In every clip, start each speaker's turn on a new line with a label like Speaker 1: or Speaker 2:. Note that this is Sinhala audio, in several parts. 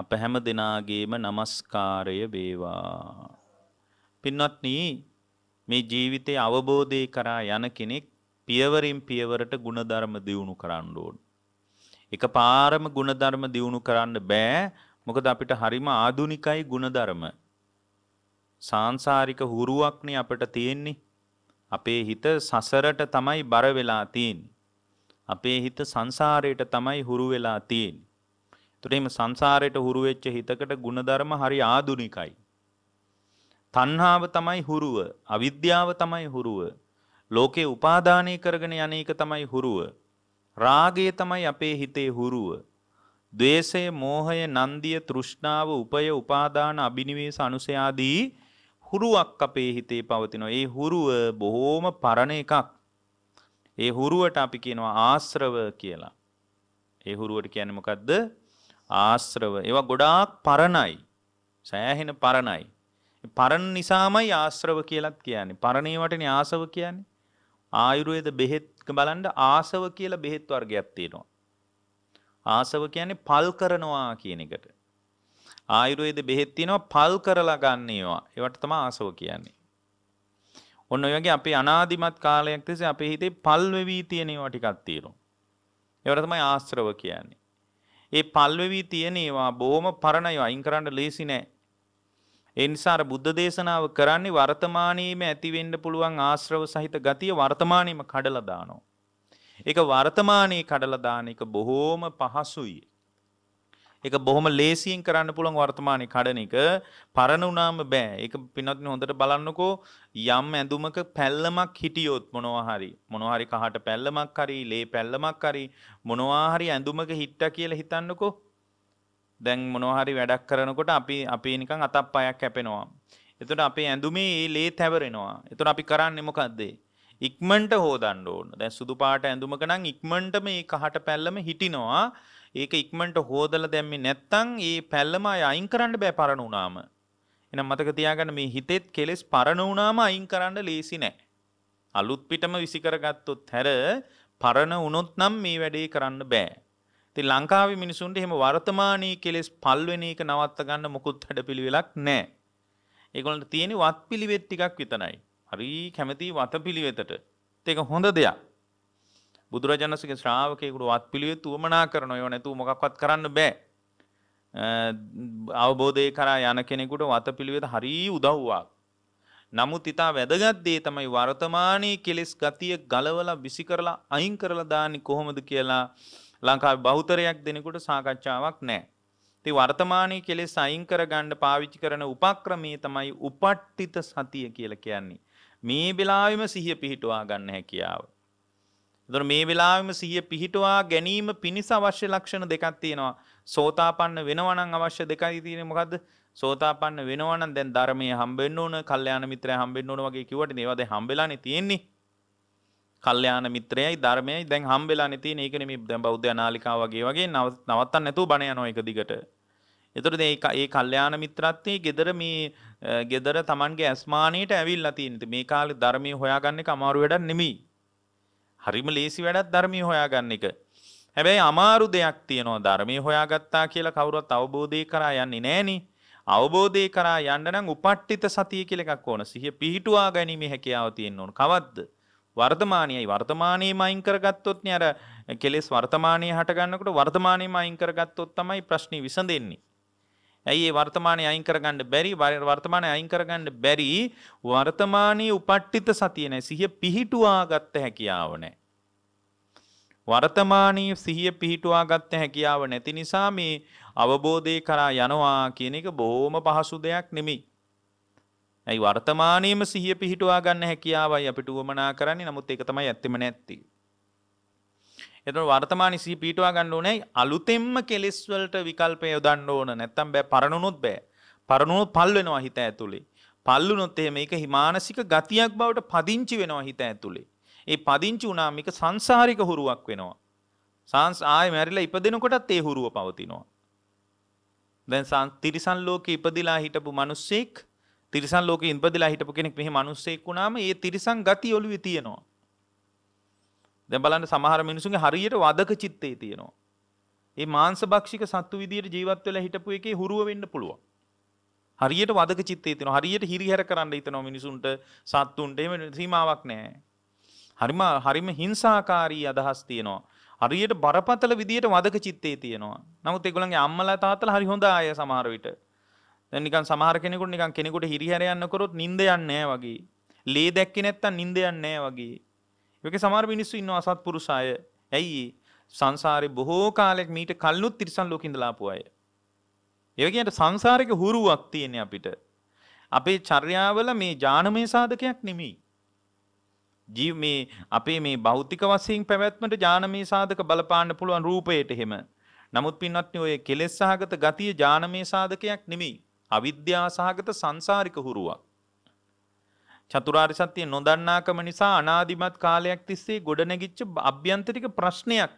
Speaker 1: අප හැම දෙනාගේම নমස්කාරය වේවා. පින්වත්නි මේ ජීවිතයේ අවබෝධය කරා යන කෙනෙක් පියවරින් පියවරට ಗುಣධර්ම දියුණු කරන්න ඕන. එකපාරම ಗುಣධර්ම දියුණු කරන්න බෑ. මොකද අපිට හරිම ආදුනිකයි ಗುಣධර්ම. සාංශාරික හුරුවක්නේ අපිට තියෙන්නේ. අපේ හිත සසරට තමයි බර වෙලා තියෙන්නේ. අපේ හිත සංසාරයට තමයි හුරු වෙලා තියෙන්නේ. එතකොට එහෙම සංසාරයට හුරු වෙච්ච හිතකට ಗುಣධර්ම හරි ආදුනිකයි. තණ්හාව තමයි හුරුව, අවිද්‍යාව තමයි හුරුව, ලෝකේ උපාදානය කරගෙන යන එක තමයි හුරුව. රාගය තමයි අපේ හිතේ හුරුව. ද්වේෂය, මෝහය, නන්දිය, තෘෂ්ණාව, උපය, උපාදාන, අබිනිවේෂ, අනුසය ආදී හුරුවක් අපේ හිතේ පවතිනවා. ඒ හුරුව බොහෝම පරණ එකක්. ඒ හුරුවට අපි කියනවා ආශ්‍රව කියලා. ඒ හුරුවට කියන්නේ මොකද්ද? ආශ්‍රව ඒවා ගොඩාක් පරණයි. සෑහෙන පරණයි. පරණ නිසාමයි ආශ්‍රව කියලත් කියන්නේ. පරණේ වටනේ ආසව කියන්නේ. ආයුර්වේද බෙහෙත් බලන්න ආසව කියලා බෙහෙත් වර්ගයක් තියෙනවා. ආසව කියන්නේ පල් කරනවා කියන එකට. ආයුර්වේද බෙහෙත් තියෙනවා පල් කරලා ගන්න ඒවා. ඒවට තමයි ආසව කියන්නේ. ඔන්න ඔය වගේ අපේ අනාදිමත් කාලයක් තිස්සේ අපේ හිතේ පල් වෙවි තියෙන ඒවා ටිකක් තියෙනවා. ඒවට තමයි ආශ්‍රව කියන්නේ. ඒ පල්වෙවී තියෙන ඒවා බොහොම පරණයි අයින් කරන්න ලේසි නෑ. ඒ නිසා අර බුද්ධ දේශනාව කරන්නේ වර්තමානයේම ඇති වෙන්න පුළුවන් ආශ්‍රව සහිත ගතිය වර්තමානයේම කඩලා දානවා. ඒක වර්තමානයේ කඩලා දාන එක බොහොම පහසුයි. ඒක බොහොම ලේසියෙන් කරන්න පුළුවන් වර්තමානයේ කඩන එක. පරණ වුණාම බෑ. ඒක පින්වත්නි හොඳට බලන්නකෝ යම් ඇඳුමක පැල්ලමක් හිටියොත් මොනවා හරි මොනවා හරි කහට පැල්ලමක් හරි ලේ පැල්ලමක් හරි මොනවා හරි ඇඳුමක හිට්ටා කියලා හිතන්නකෝ. දැන් මොනවා හරි වැඩක් කරනකොට අපි අපි නිකන් අතක් පයක් කැපෙනවා. එතකොට අපේ ඇඳුමේ ලේ තැවරෙනවා. එතකොට අපි කරන්නේ මොකද්ද? ඉක්මන්ට හෝදන්න ඕන. දැන් සුදු පාට ඇඳුමක නම් ඉක්මන්ටම මේ කහට පැල්ලම හිටිනවා. ඒක ඉක්මනට හොදලා දැම්මේ නැත්තම් ඒ පැල්ලම අයින් කරන්න බෑ පරණ වුණාම. එහෙනම් මතක තියාගන්න මේ හිතෙත් කෙලෙස් පරණ වුණාම අයින් කරන්න ලේසි නෑ. අලුත් පිටම විසි කරගත්තොත් හැර පරණ වුණොත් නම් මේ වැඩේ කරන්න බෑ. ඉතින් ලංකාවේ මිනිසුන්ට එහෙම වර්තමානයේ කෙලෙස් පල්වෙන එක නවත්ත ගන්න මොකුත් හැඩපිළිවෙලක් නෑ. ඒගොල්ලන්ට තියෙන්නේ වත්පිළිවෙත් ටිකක් විතරයි. හරි කැමැති වතපිළිවෙතට. ඒක හොඳ දෙයක්. බුදුරජාණන්සේගේ ශ්‍රාවකයෙකුට වත්පිළිවෙත් උවමනා කරන ඒවා නැතුව මොකක්වත් කරන්න බෑ. අවබෝධය කරා යන කෙනෙකුට වතපිළිවෙත හරි උදව්වක්. නමුත් ඉතා වැදගත් දේ තමයි වර්තමානයේ කෙලෙස් ගතිය ගලවලා විසි කරලා අයින් කරලා දාන්නේ කොහොමද කියලා ලංකාවේ බහුතරයක් දෙනෙකුට සාකච්ඡාවක් නැහැ. ඉතින් වර්තමානයේ කෙලෙස් අයින් කරගන්න පාවිච්චි කරන උපක්‍රමයේ තමයි උපට්ඨිත සතිය කියලා කියන්නේ. මේ වෙලාවෙම සිහිය පිහිටුවා ගන්න හැකියාව. එතකොට මේ වෙලාවෙම සිහිය පිහිටුවා ගැනීම පිණිස අවශ්‍ය ලක්ෂණ දෙකක් තියෙනවා. සෝතාපන්න වෙනවා නම් අවශ්‍ය දෙකයි තියෙන්නේ මොකද්ද? සෝතාපන්න වෙනවා නම් දැන් ධර්මයේ හම්බෙන්න ඕන, කල්යාණ මිත්‍රය හම්බෙන්න ඕන වගේ කිව්වට ඒවා දැන් හම්බෙලානේ තියෙන්නේ. කල්යාණ මිත්‍රයයි ධර්මයයි දැන් හම්බෙලානේ තියෙන්නේ. ඒකනේ මේ දැන් බෞද්ධ අනාලිකාව වගේ වගේ නවත්තන්න නැතුව බණ යනවා එක දිගට. එතකොට දැන් මේ මේ කල්යාණ මිත්‍රත්වයේ gedara මේ gedara Tamange ඇස්මානීයට ඇවිල්ලා තියෙන. මේ කාලේ ධර්මයේ හොයාගන්න එක අමාරු වැඩක් නෙමෙයි. හරිම ලේසි වැඩත් ධර්මී හොයාගන්න එක. හැබැයි අමාරු දෙයක් තියෙනවා ධර්මී හොයාගත්තා කියලා කවුරුත් අවබෝධය කරා යන්නේ නෑනි. අවබෝධය කරා යන්න නම් උපට්ඨිත සතිය කියලා එකක් ඕන. සිහිය පිහිටුවා ගැනීමේ හැකියාව තියෙන්න ඕන. කවද්ද? වර්තමානයයි වර්තමානයේම අයින් කරගත්තොත් නේ අර කෙලෙස් වර්තමානයේ හට ගන්නකොට වර්තමානයේම අයින් කරගත්තොත් තමයි ප්‍රශ්නේ විසඳෙන්නේ. ඇයි ඒ වර්තමානය අයින් කරගන්න බැරි වර්තමානය අයින් කරගන්න බැරි වර්තමානයේ උපට්ඨිත සතිය නැහැ. සිහිය පිහිටුවා ගත්ත හැකියාව නැහැ. වර්තමානයේ සිහිය පිහිටුවා ගත්ත හැකියාව නැති නිසා මේ අවබෝධය කරා යනවා කියන එක බොහොම පහසු දෙයක් නෙමෙයි. ඇයි වර්තමානයේම සිහිය පිහිටුවා ගන්න හැකියාවයි අපිට උවමනා කරන්නේ. නමුත් ඒක තමයි ඇත්තම නැත්තේ. එතකොට වර්තමානයේ සිහි පීටවා ගන්න ඕනේ අලුතෙන්ම කෙලෙස් වලට විකල්පය යොදන්න ඕන නැත්තම් බෑ පරණුනොත් බෑ පරණුනොත් පල් වෙනවා හිත ඇතුලේ පල්ලුනොත් එහෙම ඒක හිමානසික ගතියක් බවට පදිංචි වෙනවා හිත ඇතුලේ ඒ පදිංචි වුණාම ඒක සංසාරික හුරුවක් වෙනවා සංස් ආයෙ මැරිලා ඉපදෙනකොටත් ඒ හුරුව පවතිනවා දැන් තිරිසන් ලෝකේ ඉපදිලා හිටපු මිනිස්සෙක් තිරිසන් ලෝකේ ඉපදිලා හිටපු කෙනෙක් මෙහි මිනිස්සෙක් වුණාම ඒ තිරිසන් ගති ඔළුවේ තියෙනවා දැන් බලන්න සමහර මිනිසුන්ගේ හරියට වදක චිත්තේ තියෙනවා. ඒ මාංශභක්ෂික සත්තු විදියට ජීවත් වෙලා හිටපු එකේ හුරුව වෙන්න පුළුවන්. හරියට වදක චිත්තේ තියෙනවා. හරියට හිරිහැර කරන්න හිතනවා මිනිසුන්ට සත්තුන්ට එහෙම සීමාවක් නැහැ. හරිම හරිම හිංසාකාරී අදහස් තියෙනවා. හරියට බරපතල විදියට වදක චිත්තේ තියෙනවා. නමුත් ඒගොල්ලන්ගේ අම්මලා තාත්තලා හරි හොඳ අය සමහර විට. දැන් නිකන් සමහර කෙනෙකුට නිකන් කෙනෙකුට හිරිහැර යන්න කරොත් නිින්ද යන්නේ නැහැ වගේ. ලේ දැක්කේ නැත්තම් නිින්ද යන්නේ නැහැ වගේ. ඒක සමහර මිනිස්සු ඉන්නවා අසත්පුරුෂ අය. ඇයි සංසාරේ බොහෝ කාලයක් මීට කලිනුත් තිරිසන් ලෝකේ ඉඳලා ආපු අය. ඒ කියන්නේ සංසාරික හුරුවක් තියෙන අපිට. අපේ චර්යාවල මේ ඥානමය සාධකයක් නෙමෙයි. ජීව මේ අපේ මේ භෞතික වශයෙන් පැවැත්මට ඥානමය සාධක බලපාන්න පුළුවන් රූපයට එහෙම. නමුත් පින්වත්නි ඔය කෙලෙස් සහගත ගතිය ඥානමය සාධකයක් නෙමෙයි. අවිද්‍යා සහගත සංසාරික හුරුවක්. චතුරාර් සත්‍යය නොදන්නාකම නිසා අනාධිමත් කාලයක් තිස්සේ ගොඩනැගිච්ච අභ්‍යන්තරික ප්‍රශ්නයක්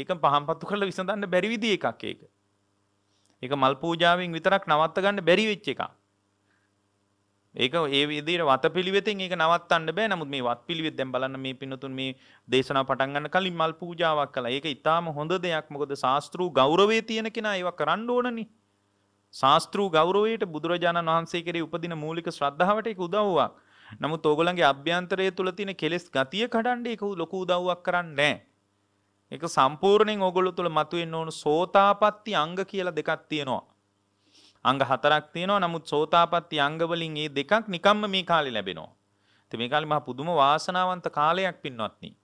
Speaker 1: ඒක පහම්පත්තු කරල විසඳන්න බැරිවිදි එකක් ඒක. ඒක මල් පූජාවෙන් විතරක් නවත්ත ගන්න බැරිවෙච්ච එක. ඒක ඒ විදිහට වතපිළිවෙතෙන් ඒක නවත්තන්න බෑ. නමුත් මේ වත්පිළිවෙත් දැන් බලන්න මේ පින්නතුන් මේ දේශනාව පටන් ගන්න කලින් මල් පූජාවක් කළා. ඒක ඊටාම හොඳ දෙයක්. මොකද ශාස්ත්‍රූ ගෞරවයේ තියෙන කෙනා ඒවා කරන්න ඕනනේ. ශාස්ත්‍රූ ගෞරවයට බුදුරජාණන් වහන්සේ කෙරේ උපදින මූලික ශ්‍රද්ධාවට ඒක උදව්වක්. නමුත් ඕගොල්ලන්ගේ අභ්‍යන්තරය තුල තියෙන කෙලෙස් ගතිය කඩන්න ඒක ලොකු උදව්වක් කරන්නේ නැහැ. ඒක සම්පූර්ණයෙන් ඕගොල්ලෝ තුල මතුවෙන්න ඕන සෝතාපට්ටි අංග කියලා දෙකක් තියෙනවා. අංග හතරක් තියෙනවා. නමුත් සෝතාපට්ටි අංග වලින් මේ දෙකක් නිකම්ම මේ කාලේ ලැබෙනවා. ඉතින් මේ කාලේ මහා පුදුම වාසනාවන්ත කාලයක් පින්වත්නි.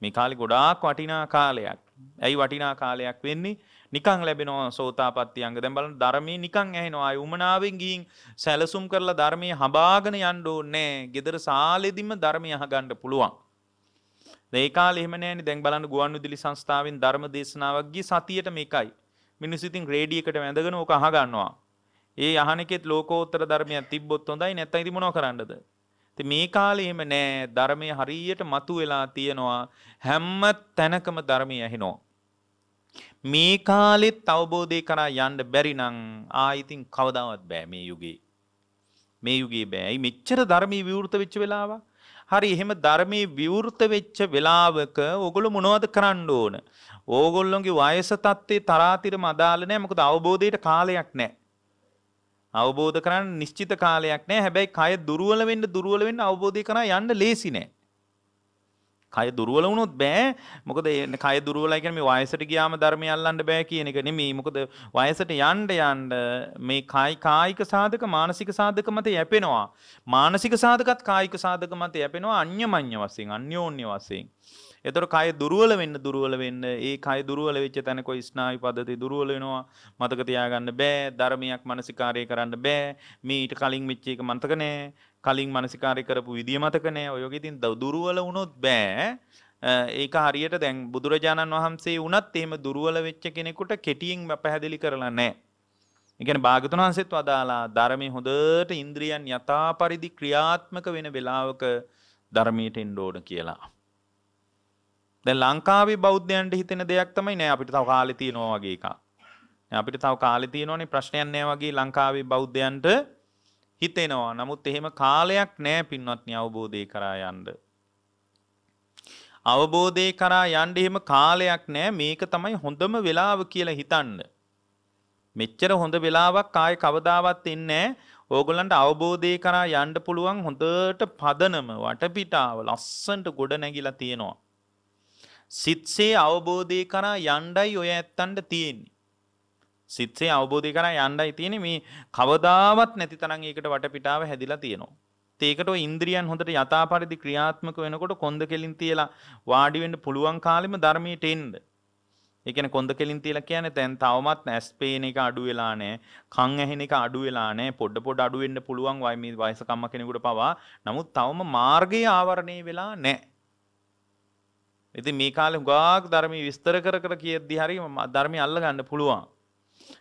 Speaker 1: මේ කාලේ ගොඩාක් වටිනා කාලයක්. ඇයි වටිනා කාලයක් වෙන්නේ? නිකං ලැබෙනවා සෝතාපත්ති අංග දැන් බලන්න ධර්මයේ නිකං ඇහෙනවා ආයි උමනාවෙන් ගිහින් සැලසුම් කරලා ධර්මයේ හඹාගෙන යන්න ඕනේ. gedara සාලෙදිම ධර්මය අහගන්න පුළුවන්. ඒ කාලේ එහෙම නැහැනේ දැන් බලන්න ගුවන්විදුලි සංස්ථාවෙන් ධර්ම දේශනාවක් ගිය සතියට මේකයි. මිනිස්සු ඉතින් රේඩියකට වැඳගෙන ඕක අහගන්නවා. ඒ අහන එකෙත් ලෝකෝත්තර ධර්මයක් තිබ්බොත් හොඳයි නැත්නම් ඉතින් මොනව කරන්නද? ඉතින් මේ කාලේ එහෙම නෑ ධර්මයේ හරියට මතු වෙලා තියෙනවා හැම තැනකම ධර්මය ඇහෙනවා මේ කාලෙත් අවබෝධය කරා යන්න බැරි නං ආයිතින් කවදාවත් බෑ මේ යුගේ. මේ යුගේ බෑයි මෙච්චර ධර්මී විවෘත වෙච්ච වෙලාව. හරි එහෙම ධර්මී විවෘත වෙච්ච වෙලාවක ඔගොලු මොනවද කරන්න ඕන. ඕගොල්ලොන්ගේ වයස තත්ත්වේ තරාතිර මදාල නෑ මොකද අවබෝධයට කාලයක් නෑ. අවබෝධ කරන්න නිශ්චිත කාලයක් නෑ හැබැයි කය දුරුවල වෙන්න දුරුවල වෙන්න අවබෝධය කරා යන්න ලේසි නෑ. කය දුර්වල වුණොත් බෑ. මොකද කය දුර්වලයි කියන්නේ මේ වයසට ගියාම ධර්මය අල්ලන්න බෑ කියන එක නෙමෙයි. මොකද වයසට යන්න යන්න මේ කායි කායික සාධක මානසික සාධක මත යැපෙනවා. මානසික සාධකත් කායික සාධක මත යැපෙනවා අන්‍යමඤ්ඤ වශයෙන්, අන්‍යෝන්‍ය වශයෙන්. එතකොට කය දුර්වල වෙන්න දුර්වල වෙන්න ඒ කය දුර්වල වෙච්ච තැනක ස්නායු පද්ධති දුර්වල වෙනවා මතක තියාගන්න බෑ ධර්මයක් මානසිකාරය කරන්න බෑ මේ ඊට කලින් මෙච්ච එක මතක නෑ කලින් මනසිකාරය කරපු විදිිය මතකනෑ ඔයෝගෙතින් ද දුරුවල වුණොත් බෑ ඒක හරියට දැන් බුදුරජාණන් වහන්සේ වනත් ඒම දුරුවල වෙච්ච කෙනෙකුට කෙටියෙන් පැහැදිලි කරලා නෑ. එකන භාගතුන් වහන්සෙත් වදාලා ධරමය හොඳට ඉන්ද්‍රියන් යථා පරිදි ක්‍රියාත්මක වෙන වෙලාවක ධර්මීට එන්ඩෝඩ කියලා. දැ ලංකාවේ බෞද්ධයන්ට හිතෙන දෙයක් තමයි නෑ අපිට තව කාලිතිය නොවගේ එක. අපිට තව කාලිතිය නොනේ ප්‍රශ්නයන්නේ වගේ ලංකාවේ බෞද්ධයන්ට හිතෙනවා. නමුත් එහෙම කාලයක් නෑ පින්වත්නි අවබෝධය කරා යන්න. අවබෝධය කරා යන්න එහෙම කාලයක් නෑ මේක තමයි හොඳම වෙලාව කියලා හිතන්න. මෙච්චර හොඳ වෙලාවක් ආයේ කවදාවත් එන්නේ ඕගොල්ලන්ට අවබෝධය කරා යන්න පුළුවන් හොඳට පදනම වටපිටාව ලස්සන්ට ගොඩ නැගිලා තියෙනවා. සිත්සේ අවබෝධය කරා යණ්ඩයි ඔය ඇත්තන්ට තියෙන්නේ. සිත්සේ අවබෝධය කර යන්නයි තියෙන මේ කවදාවත් නැති තරන් ඒකට වටපිටාව හැදිලා තියෙනවා. ඒකට ඉන්ද්‍රියන් හොඳට යථා පරිදි ක්‍රියාත්මක වෙනකොට කොන්ද කෙලින් තියලා වාඩි වෙන්න පුළුවන් කාලෙම ධර්මයට එන්න. ඒ කියන්නේ කොන්ද කෙලින් තියලා කියන්නේ දැන් තවමත් ඇස් පේන එක අඩු වෙලා නැහැ, කන් ඇහෙන එක අඩු වෙලා නැහැ, පොඩ පොඩ අඩු වෙන්න පුළුවන් වයි මේ වයසකම්ම කෙනෙකුට පවා. නමුත් තවම මාර්ගයේ ආවරණය වෙලා නැහැ. ඉතින් මේ කාලේ හුඟක් ධර්මයේ විස්තර කර කර කියද්දි හරි ධර්මයේ අල්ල ගන්න පුළුවන්.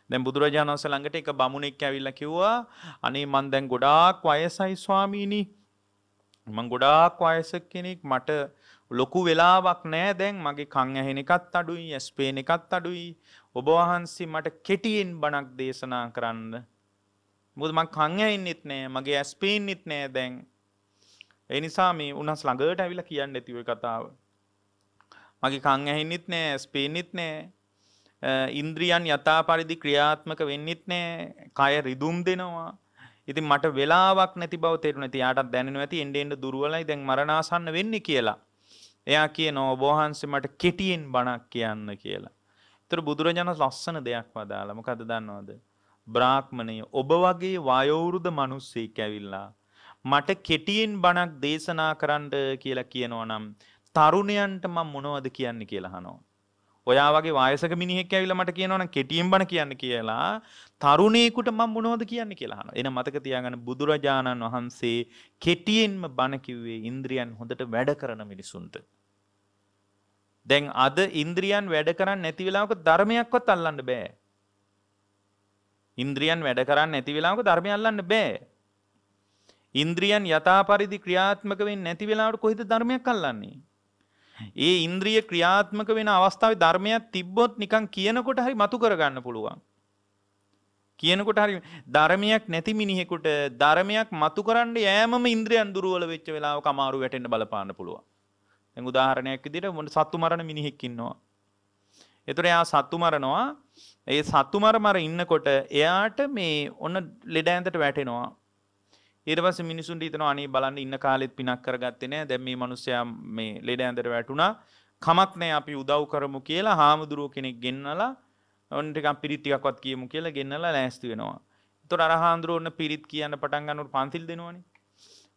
Speaker 1: දැන් බුදුරජාණන් වහන්සේ ළඟට එක බමුණෙක් ඇවිල්ලා කිව්වා අනේ මං දැන් ගොඩාක් වයසයි ස්වාමීනි මං ගොඩාක් වයසක කෙනෙක් මට ලොකු වෙලාවක් නෑ දැන් මගේ කං ඇහෙන එකත් අඩුයි ඇස් පේන එකත් අඩුයි ඔබ වහන්සේ මට කෙටියෙන් බණක් දේශනා කරන්න මොකද මං කං ඇහෙන්නෙත් නෑ මගේ ඇස් පේන්නෙත් නෑ දැන් ඒ නිසා මේ උන්හස් ළඟට ඇවිල්ලා කියන්න ඇතිව කතාව මගේ කං ඇහෙන්නෙත් නෑ ඇස් පේන්නෙත් නෑ ඉන්ද්‍රියන් යථා පරිදි ක්‍රියාත්මක වෙන්නෙත් නෑ කය රිදුම් දෙනවා ඉතින් මට වෙලාවක් නැති බව තේරුණා ඉතින් යාටත් දැනෙනවා ඇති එන්න එන්න දුර්වලයි දැන් මරණාසන්න වෙන්නේ කියලා එයා කියනවා ඔබ වහන්සේ මට කෙටියෙන් බණක් කියන්න කියලා ඒතර බුදුරජාණන් ලස්සන දෙයක් වදාලා මොකද දන්නවද බ්‍රාහ්මණය ඔබ වගේ වයෝවෘද මිනිස්සෙක් ඇවිල්ලා මට කෙටියෙන් බණක් දේශනා කරන්න කියලා කියනවා නම් තරුණයන්ට මම මොනවද කියන්නේ කියලා අහනවා ඔයා වගේ වායසක මිනිහෙක් ඇවිල්ලා මට කියනවනම් කෙටියෙන් බණ කියන්න කියලා තරුණේකට මම මොනවද කියන්නේ කියලා අහනවා. එහෙනම් මතක තියාගන්න බුදුරජාණන් වහන්සේ කෙටියෙන්ම බණ කිව්වේ ඉන්ද්‍රියන් හොඳට වැඩ කරන මිනිසුන්ට. දැන් අද ඉන්ද්‍රියන් වැඩ කරන්නේ නැති වෙලාවක ධර්මයක්වත් අල්ලන්න බෑ. ඉන්ද්‍රියන් වැඩ කරන්නේ නැති වෙලාවක ධර්මය අල්ලන්න බෑ. ඉන්ද්‍රියන් යථා පරිදි ක්‍රියාත්මක වෙන්නේ නැති වෙලාවට කොහෙද ධර්මයක් අල්ලන්නේ? ඒ ඉන්ද්‍රිය ක්‍රියාත්මක වෙන අවස්ථාව ධර්මයක් තිබ්බොත් නිකන් කියනකොට හරි මතු කරගන්න පුළුවන්. කියනකොට හරි ධර්මයක් නැති මිනිහෙකුට ධර්මයක් මතු කරන්න යෑමම ඉන්ද්‍රියන් දුරුවල වෙච්ච වෙලාවක අමාරු වැටෙන්න බලපාන්න පුළුවන්. දැන් උදාහරණයක් විදිහට මොන සත්තු මරණ මිනිහෙක් ඉන්නවා. ඒතර එයා සත්තු මරනවා. ඒ සත්තු මර මර ඉන්නකොට එයාට මේ ඔන්න ලෙඩ ඇඳට වැටෙනවා. ඊට පස්සේ මිනිසුන්ට හිතනවා අනේ බලන්න ඉන්න කාලෙත් පිනක් කරගත්තේ නෑ දැන් මේ මිනිස්සයා මේ ලෙඩ ඇඳට වැටුණා කමක් නෑ අපි උදව් කරමු කියලා හාමුදුරුව කෙනෙක් ගෙන්නලා ඔන්න ටිකක් පිරිත් ටිකක්වත් කියමු කියලා ගෙන්නලා ලෑස්ති වෙනවා. එතකොට අර හාමුදුරුව ඔන්න පිරිත් කියන්න පටන් ගන්නකොට පන්තිල් දෙනවනේ.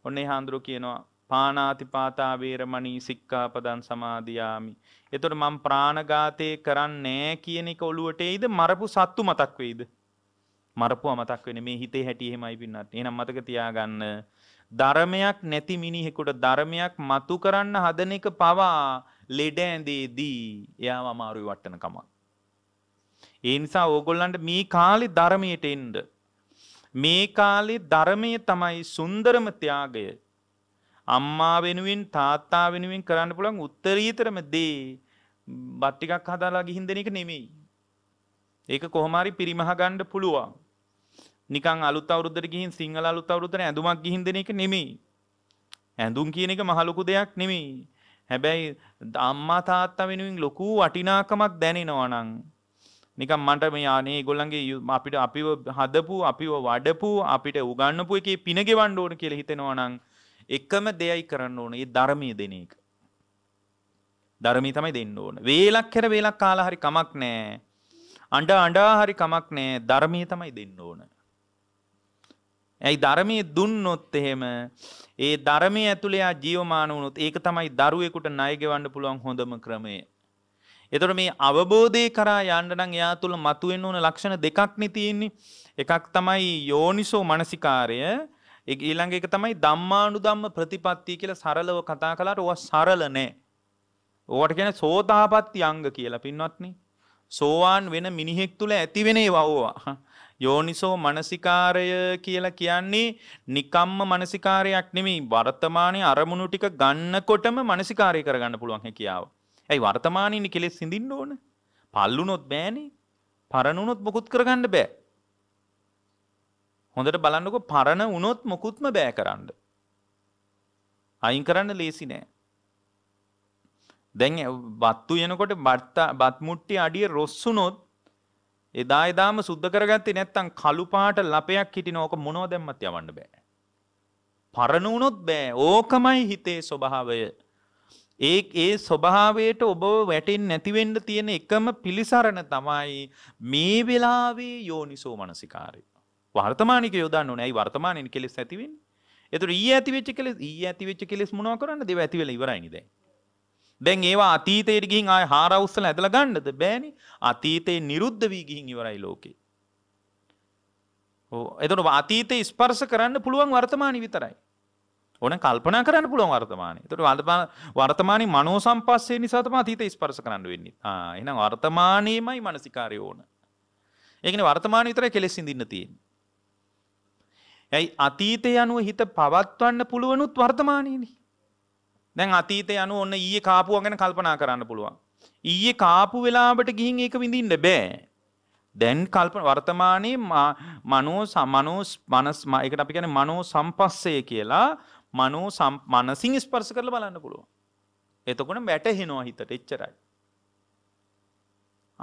Speaker 1: ඔන්න ඒ හාමුදුරුව කියනවා පානාති පාතා වේරමණී සික්ඛාපදං සමාදියාමි. එතකොට මම ප්‍රාණඝාතේ කරන්නේ කියන එක ඔළුවට එයිද මරපු සත්තු මතක් වෙයිද? මරපුව මතක් වෙන මේ හිතේ හැටි එහෙමයි පින්නත්. එහෙනම් මතක තියාගන්න ධර්මයක් නැති මිනිහෙකුට ධර්මයක් මතු කරන්න හදන එක පවා ලෙඩ ඇඳේදී එයාම අමාරුයි වටන කමක්. ඒ නිසා ඕගොල්ලන්ට මේ කාලේ ධර්මයට එන්න මේ කාලේ ධර්මයේ තමයි සුන්දරම ත්‍යාගය. අම්මා වෙනුවෙන් තාත්තා වෙනුවෙන් කරන්න පුළුවන් උත්තරීතරම දේ බත් ටිකක් හදාලා ගිහින් දෙන එක නෙමෙයි. ඒක කොහොම හරි පිරිමහ ගන්න පුළුවන්. නිකන් අලුත් අවුරුද්දට ගිහින් සිංහල අලුත් අවුරුද්දට ඇඳුමක් ගිහින් දෙන එක නෙමෙයි. ඇඳුම් කියන එක මහ ලොකු දෙයක් නෙමෙයි. හැබැයි අම්මා තාත්තා වෙනුවෙන් ලොකු වටිනාකමක් දැනෙනවා නම් නිකන් මන්ට මේ අනේ ඒගොල්ලන්ගේ අපිට අපිව හදපු අපිව වඩපු අපිට උගන්වපු එකේ පින ගෙවන්න ඕන කියලා හිතෙනවා නම් එකම දෙයයි කරන්න ඕන ඒ ධර්මයේ දෙන එක. ධර්මයේ තමයි දෙන්න ඕන. වේලක් කර වේලක් කාලා හරි කමක් නැහැ. අඬ අඬා හරි කමක් නැහැ. ධර්මයේ තමයි දෙන්න ඕන. ඇයි ධර්මය දුන්නොත් එහෙම ඒ ධර්මය ඇතුළයා ජීවමාන වුණොත් ඒක තමයි දරුවෙකුට ණයගෙවන්න පුළුවන් හොඳම ක්‍රමය. එතකොට මේ අවබෝධය කරා යන්න නම් එයා තුළ මතුවෙන්න ඕන ලක්ෂණ දෙකක් නේ තියෙන්නේ. එකක් තමයි යෝනිසෝ මනසිකාරය. ඊළඟ එක තමයි ධම්මානුධම්ම ප්‍රතිපත්තිය කියලා සරලව කතා කළාට ඕවා සරල නෑ. ඕවට කියන්නේ සෝතාපට්ටි අංග කියලා පින්වත්නි. සෝවාන් වෙන මිනිහෙක් තුල ඇති වෙන ඒවා ඕවා. යෝනිසෝ මනසිකාරය කියලා කියන්නේ නිකම්ම මනසිකාරයක් නෙමෙයි වර්තමානය අරමුණු ටික ගන්නකොටම මනසිකාරය කරගන්න පුළුවන් හැකියාව. ඇයි වර්තමානයේ කෙලෙස් සිඳින්න ඕන? පල්ලුනොත් බෑනේ. පරණුනොත් මොකුත් කරගන්න බෑ. හොඳට බලන්නකො පරණ වුණොත් මොකුත්ම බෑ කරන්න. අයින් කරන්න ලේසි නෑ. දැන් බත්තු යනකොට බත් මුට්ටි අඩිය රොස්සුනොත් එදා එදාම සුද්ධ කරගත්තේ නැත්තම් කළු පාට ලපයක් හිටින ඕක මොනව දැම්මත් යවන්න බෑ. පරණ වුණොත් බෑ. ඕකමයි හිතේ ස්වභාවය. ඒ ඒ ස්වභාවයට ඔබව වැටෙන් නැතිවෙන්න තියෙන එකම පිළිසරණ තමයි මේ වෙලාවේ යෝනිසෝ මනසිකාරය. වර්තමානික යොදන්න ඕනේ. ඇයි වර්තමානින් කෙලෙස් ඇති වෙන්නේ? ඒතර ඊයේ ඇති වෙච්ච කෙලෙස් ඊයේ ඇති වෙච්ච කෙලෙස් මොනවා කරන්නද? ඒව ඇති වෙලා ඉවරයි නේද? දැන් ඒවා අතීතයට ගිහින් ආය හාරවුස්සල ඇදලා ගන්නද බෑනේ. අතීතේ නිරුද්ධ වී ගිහින් ඉවරයි ලෝකේ. ඕ එතකොට අතීතේ ස්පර්ශ කරන්න පුළුවන් වර්තමානයේ විතරයි. ඕන කල්පනා කරන්න පුළුවන් වර්තමානයේ. එතකොට වර්තමානයේ මනෝ සම්පස්සේ නිසා තමයි අතීතේ ස්පර්ශ කරන්න වෙන්නේ. ආ එහෙනම් වර්තමානයේමයි මානසිකාරය ඕන. ඒ කියන්නේ වර්තමාන විතරයි කෙලෙස් ඉඳින්න තියෙන්නේ. ඇයි අතීතය අනුව හිත පවත්වන්න පුළුවනුත් වර්තමානයේනේ. දැන් අතීතය අනු ඔන්න ඊයේ කාපුව ගැන කල්පනා කරන්න පුළුවන්. ඊයේ කාපු වෙලාවට ගිහින් ඒක විඳින්න බෑ. දැන් කල්පන වර්තමානයේ මනෝ සමනෝ මනස් ඒකට අපි කියන්නේ මනෝ සම්පස්සේ කියලා මනෝ මනසින් ස්පර්ශ කරලා බලන්න පුළුවන්. එතකොට වැටහෙනවා හිතට එච්චරයි.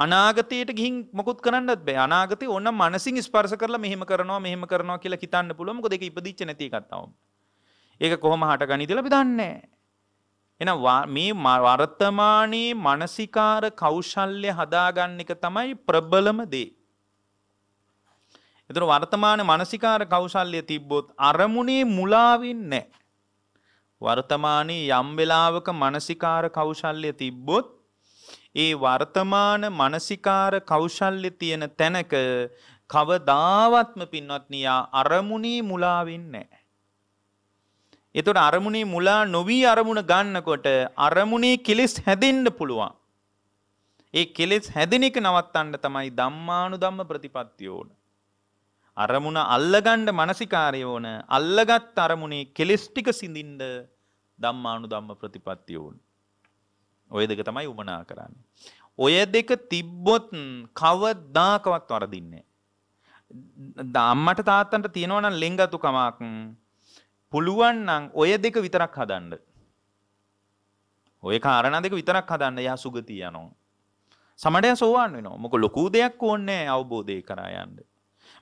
Speaker 1: අනාගතයට ගිහින් මොකුත් කරන්නත් බෑ. අනාගතේ ඕන මනසින් ස්පර්ශ කරලා මෙහෙම කරනවා මෙහෙම කරනවා කියලා හිතන්න පුළුවන්. මොකද ඒක ඉපදිච්ච නැති එකක් තමයි. ඒක කොහොම හටගනීද කියලා අපි දන්නේ නැහැ. එනම් මේ වර්තමානයේ මානසිකාර කෞශල්‍ය හදාගන්න එක තමයි ප්‍රබලම දේ. එතන වර්තමාන මානසිකාර කෞශල්‍ය තිබ්බොත් අරමුණේ මුලා වෙන්නේ වර්තමානයේ යම් වෙලාවක මානසිකාර කෞශල්‍ය තිබ්බොත් ඒ වර්තමාන මානසිකාර කෞශල්‍ය තියෙන තැනක කවදාවත්ම පින්වත්නියා අරමුණේ මුලා වෙන්නේ නැහැ. එතොට අරමුණේ මුලා නොවී අරමුණ ගන්නකොට අරමුණේ කෙලෙස් හැදෙන්ඩ පුළුවන්. ඒ කෙලෙස් හැදෙන එක නවත්තන්න තමයි දම්මානු දම්ම ප්‍රතිපත්ති ඕන. අරමුණ අල්ලගණ්ඩ මනසිකාරය ඕන අල්ලගත් අරමුණේ කෙලෙස්ටික සිඳින්ඩ දම්මානු දම්ම ප්‍රතිපත්ති ඕන. ඔය දෙක තමයි උමනා කරන්න. ඔය දෙක තිබ්බොත් කවදාකවත් වරදින්නේ. දම්මට තාත්තන්ට තියෙනවනම් ලෙංගතු කමක් පුළුවන් නම් ඔය දෙක විතරක් හදන්න. ඔය කාරණා දෙක විතරක් හදන්න එයා සුගතිය යනවා. සමඩය සෝවාන් වෙනවා. මොකද ලොකු දෙයක් ඕනේ අවබෝධය කරා යන්න.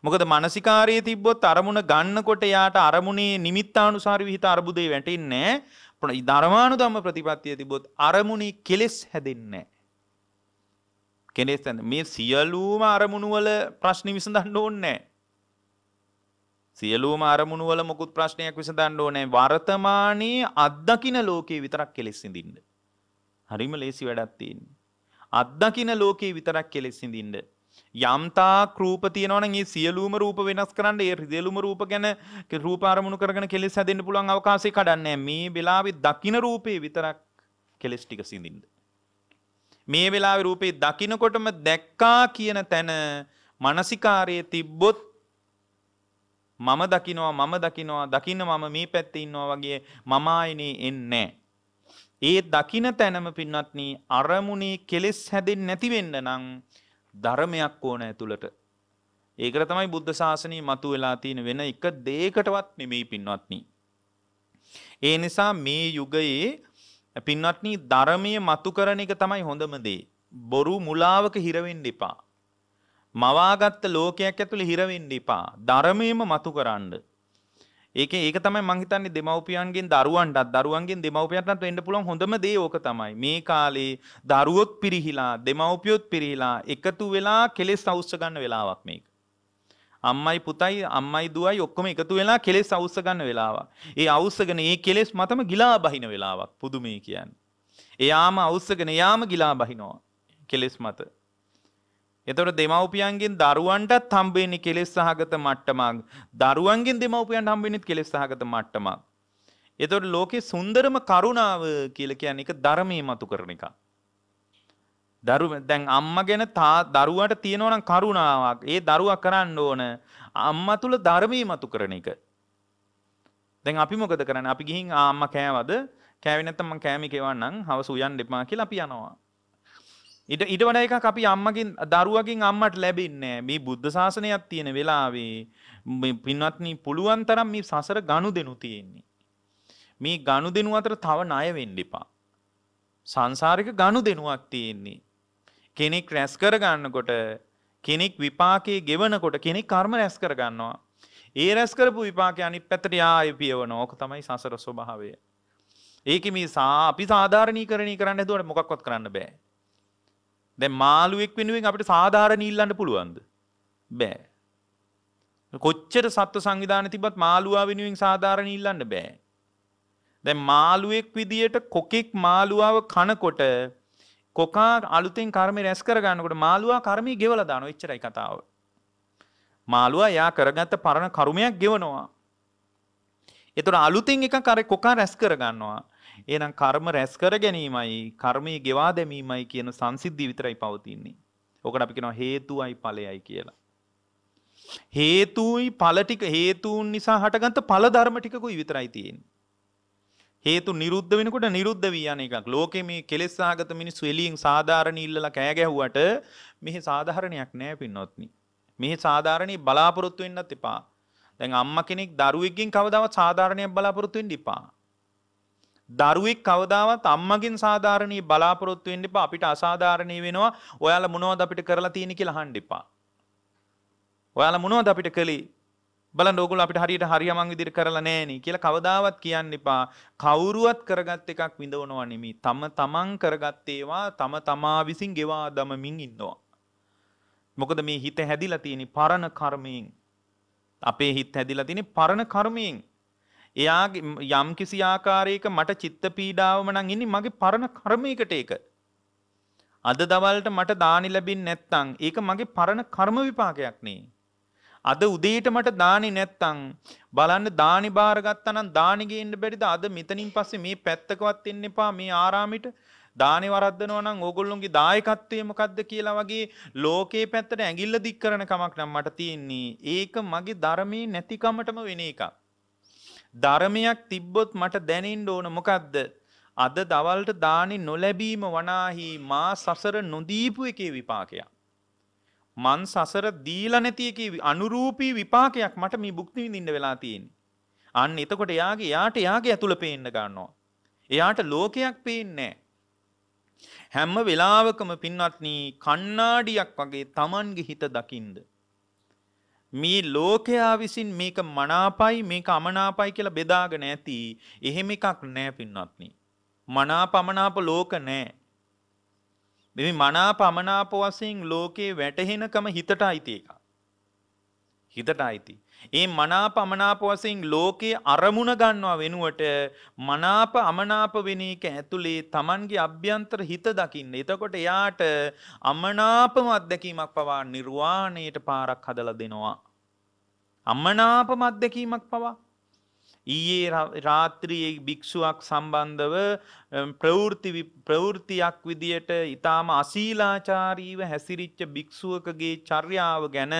Speaker 1: මොකද මානසිකාරයේ තිබ්බොත් අරමුණ ගන්නකොට යාට අරමුණේ නිමිත්තානුසාර විහිිත අරුබුදේ වැටෙන්නේ නැහැ. ධර්මානුධම්ම ප්‍රතිපත්තිය තිබ්බොත් අරමුණේ කෙලෙස් හැදෙන්නේ කෙනෙස් මේ සියලුම අරමුණු වල ප්‍රශ්න විසඳන්න ඕනේ නැහැ. සියලූම අරමුණුවල මොකුත් ප්‍රශ්නයක් විසඳන්න ඕනේ වර්තමානයේ අත්දකින ලෝකේ විතරක් කෙලෙස් සිඳින්න. හරිම ලේසි වැඩක් තියෙන්නේ. අත්දකින ලෝකේ විතරක් කෙලෙස් සිඳින්න. යම්තා රූප තියෙනවනම් ඒ සියලුම රූප වෙනස් කරන්න ඒ සියලුම රූප ගැන රූප අරමුණු කරගෙන කෙලෙස් හැදෙන්න පුළුවන් අවකාශය කඩන්නේ මේ වෙලාවේ දකින රූපේ විතරක් කෙලෙස් ටික සිඳින්න. මේ වෙලාවේ රූපේ දකින්නකොටම දැක්කා කියන තැන මානසිකාරයේ තිබ්බොත් මම දකිනවා මම දකිනවා දකින්න මම මේ පැත්තේ ඉන්නවා වගේ මම ආයිනේ එන්නේ ඒ දකින තැනම පින්වත්නි අරමුණේ කෙලෙස් හැදෙන්නේ නැති වෙන්න නම් ධර්මයක් ඕන ඇතුළට. ඒකට තමයි බුද්ධ ශාසනය මතුවලා තියෙන වෙන එක දෙයකටවත් නෙමෙයි පින්වත්නි. ඒ නිසා මේ යුගයේ පින්වත්නි ධර්මයේ මතු කරන එක තමයි හොඳම දේ. බොරු මුලාවක හිර වෙන්න එපා. මවාගත්ත ලෝකයක් ඇතුළේ හිර වෙන්න එපා. ධර්මයෙන්ම මතු කරන්න. ඒකේ ඒක තමයි මං හිතන්නේ දෙමව්පියන්ගෙන් දරුවන්ටත් දරුවන්ගෙන් දෙමව්පියන්ටත් වෙන්න පුළුවන් හොඳම දේ ඕක තමයි. මේ කාලේ දරුවොත් පිරිහිලා දෙමව්පියොත් පිරිහිලා එකතු වෙලා කෙලෙස් අවශ්‍ය ගන්න වෙලාවක් මේක. අම්මයි පුතයි අම්මයි දුවයි ඔක්කොම එකතු වෙලා කෙලෙස් අවශ්‍ය ගන්න වෙලාවක්. ඒ අවශ්‍යගෙන ඒ කෙලෙස් මතම ගිලා බහින වෙලාවක්. පුදුමේ කියන්නේ. එයාම අවශ්‍යගෙන එයාම ගිලා බහිනවා. කෙලෙස් මත. එතකොට දෙමව්පියන්ගෙන් දරුවන්ටත් හම්බෙන්නේ කෙලෙස් සහගත මට්ටමක්. දරුවන්ගෙන් දෙමව්පියන්ට හම්බෙන්නේ කෙලෙස් සහගත මට්ටමක්. එතකොට ලෝකේ සුන්දරම කරුණාව කියලා කියන්නේ ඒක ධර්මයේ මතු කරන එක. දරු දැන් අම්මා ගැන දරුවාට තියෙනවා නම් කරුණාවක්. ඒ දරුවා කරන්න ඕන අම්මා තුල ධර්මයේ මතු කරන එක. දැන් අපි මොකද කරන්නේ? අපි ගිහින් ආ අම්මා කෑවද? කෑවේ නැත්නම් මං කෑමි කේවන්නම්. හවස උයන් දෙපා කියලා අපි යනවා. ඉට ඉටවන එකක් අපි අම්මකින් දරුවකින් අම්මට ලැබෙන්නේ මේ බුද්ධ ශාසනයක් තියෙන වෙලාවේ පින්වත්නී පුළුවන් තරම් මේ සසර ගණු දෙනු තියෙන්නේ. මේ ගණු දෙනු අතර තව ණය වෙන්න එපා. සංසාරික ගණු දෙනුවක් තියෙන්නේ. කෙනෙක් රැස් කරගන්නකොට කෙනෙක් විපාකයේ ගෙවනකොට කෙනෙක් කර්ම රැස් කරගන්නවා. ඒ රැස් කරපු විපාකය අනිත් පැත්තට ආයෙ පියවනවා. ඕක තමයි සසර ස්වභාවය. ඒකේ මේ සා අපි සාධාරණීකරණය කරන්න හදුවට මොකක්වත් කරන්න බෑ. දැ මාළුවෙක් වෙනුවෙන් අපට සාධාරණ ඉල්ලන්න පුළුවන්ද බෑ කොච්චර සත්ව සංවිධාන තිබත් මාළුවා වෙනුවෙන් සාධාරණ ඉල්ලන්න බෑ දැ මාළුවෙක් විදියට කොකෙක් මාළුවාව කනකොට කොකා අලුතෙන් කර්මය රැස් කරගන්නකොට මාළුවා කර්මය ගෙවල දාන එච්චරයි කතාව මාළුවා යා කරගත්ත පරණ කරුමයක් ගෙවනවා එතුට අලුතින් එක කරෙ කොකා රැස් කරගන්නවා එහෙනම් කර්ම රැස් කර ගැනීමයි කර්මයේ ගෙවා දැමීමයි කියන සංසිද්ධිය විතරයි පවතින්නේ. ඕකට අපි කියනවා හේතුයි ඵලයයි කියලා. හේතුයි ඵල ටික හේතුන් නිසා හටගත්ත ඵල ධර්ම ටිකකුයි විතරයි තියෙන්නේ. හේතු නිරුද්ධ වෙනකොට නිරුද්ධ වී යන එකක්. ලෝකේ මේ කෙලෙස් සාගත මිනිස්සු එළියෙන් සාධාරණ ඉල්ලලා කෑ ගැහුවට මෙහි සාධාරණයක් නැහැ පින්නොත්නි. මෙහි සාධාරණී බලාපොරොත්තු වෙන්නත් එපා. දැන් අම්මා කෙනෙක් දරුවෙක්ගෙන් කවදාවත් සාධාරණයක් බලාපොරොත්තු වෙන්න එපා. දරුවෙක් කවදාවත් අම්මගෙන් සාධාරණී බලාපොරොත්තු වෙන්න එපා අපිට අසාධාරණී වෙනවා ඔයාලා මොනවද අපිට කරලා තියෙන්නේ කියලා අහන්න එපා ඔයාලා මොනවද අපිට කළේ බලන්න ඕගොල්ලෝ අපිට හරියට හරියමං විදිහට කරලා නැහෙනි කියලා කවදාවත් කියන්න එපා කවුරුවත් කරගත් එකක් විඳවනවා නෙමෙයි තම තමන් කරගත් ඒවා තම තමා විසින් ගෙවා දමමින් ඉන්නවා මොකද මේ හිත හැදිලා තියෙන පරණ කර්මයෙන් අපේ හිත හැදිලා තියෙන පරණ කර්මයෙන් එයාගේ යම් කිසි ආකාරයක මට චිත්ත පීඩාවම නම් ඉන්නේ මගේ පරණ කර්මයකට ඒක. අද දවල්ට මට දානි ලැබෙන්නේ නැත්නම් ඒක මගේ පරණ කර්ම විපාකයක් නේ. අද උදේට මට දානි නැත්නම් බලන්න දානි බාර ගත්තා නම් දානි ගේන්න බැරිද? අද මෙතනින් පස්සේ මේ පැත්තකවත් එන්න එපා මේ ආරාමෙට. දානේ වරද්දනවා නම් ඕගොල්ලොන්ගේ දායකත්වය මොකද්ද කියලා වගේ ලෝකේ පැත්තට ඇඟිල්ල දික් කරන කමක් නම් මට තියෙන්නේ. ඒක මගේ ධර්මයේ නැතිකමටම වෙන එකක්. ධර්මයක් තිබ්බොත් මට දැනෙන්න ඕන මොකද්ද? අද දවල්ට දානි නොලැබීම වනාහි මා සසර නොදීපු එකේ විපාකයක්. මන් සසර දීලා නැති එකේ අනුරූපී විපාකයක් මට මේ භුක්ති විඳින්න වෙලා තියෙන්නේ. අන්න එතකොට යාගේ යාට යාගේ ඇතුළ පේන්න ගන්නවා. එයාට ලෝකයක් පේන්නේ හැම වෙලාවකම පින්වත්නි කණ්ණාඩියක් වගේ Tamanගේ හිත දකින්ද මේ ලෝකයා විසින් මේක මනාපයි මේක අමනාපයි කියලා බෙදාගෙන ඇති එහෙම එකක් නෑ පින්වත්නි. මනාපමනාප ලෝක නෑ. මේ මනාපමනාප වශයෙන් ලෝකේ වැටහෙනකම හිතට අයිති එකක්. හිතට අයිති. ඒ මනාප අමනාප වශයෙන් ලෝකයේ අරමුණ ගන්නවා වෙනුවට මනාප අමනාප වෙන එක ඇතුලේ Tamanගේ අභ්‍යන්තර හිත දකින්න. එතකොට එයාට අමනාපම අත්දැකීමක් පවා නිර්වාණයට පාරක් හදලා දෙනවා. අමනාපම අත්දැකීමක් පවා ඊයේ රාත්‍රියේ භික්ෂුවක් සම්බන්ධව ප්‍රවෘතියක් විදියට ඉතාම අසීලාචාරීව හැසිරිච්ච භික්ෂුවකගේ චර්යාව ගැන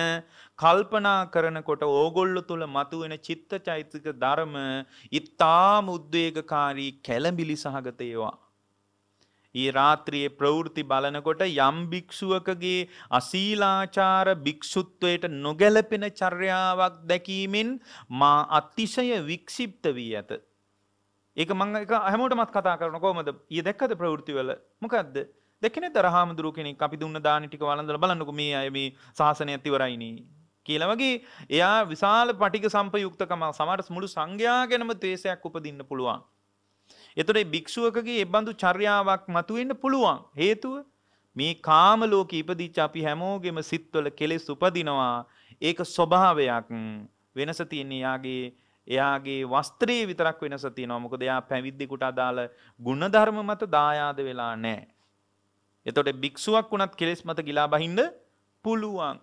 Speaker 1: කල්පනා කරනකොට ඕගොල්ලො තුළ මතුවෙන චිත්ත චෛතක ධර්ම ඉතාම උද්වේගකාරී කැළඹිලි සහගතයවා. ඒ රාත්‍රියේ ප්‍රවෘත්ති බලනකොට යම් භික්ෂුවකගේ අසීලාචාර භික්ෂුත්වයට නොගැලපෙන චර්යාවක් දැකීමෙන් මා අතිශය වික්ෂිප්ත වී ඇත. ඒක මම එක හැමෝටමත් කතා කරන කොහමද? ඊය දැක්කද ප්‍රවෘත්තිවල? මොකද්ද? දෙකෙන දරහාමුදුරු කෙනෙක් අපි දුන්න දානි ටික වළඳලා බලන්නකෝ මේ අය මේ ශාසනය ඇතිවරයිනේ. කියලා වගේ එයා විශාල පටික සම්පයුක්තකම සමහර මුළු සංඝයා ගැනම ද්වේෂයක් උපදින්න පුළුවන්. එතොට භික්ෂුවකගේ එබඳු චර්යාවක් මතුවෙන්න පුළුවන් හේතුව මේ කාමලෝක ඉපදිච්ච අපි හැමෝගෙම සිත්වල කෙලෙස් උපදිනවා ඒක ස්වභාවයක් වෙනස තියන්නේ යාගේ එයාගේ වස්ත්‍රයේ විතරක් වෙනස තියෙනවා මොකද එයා පැවිද්දෙකුට අදාළ ගුණධර්ම මත දායාද වෙලා නැහැ. එතකොට භික්ෂුවක් වුණත් කෙලෙස් මත ගිලා බහින්න පුළුවන්.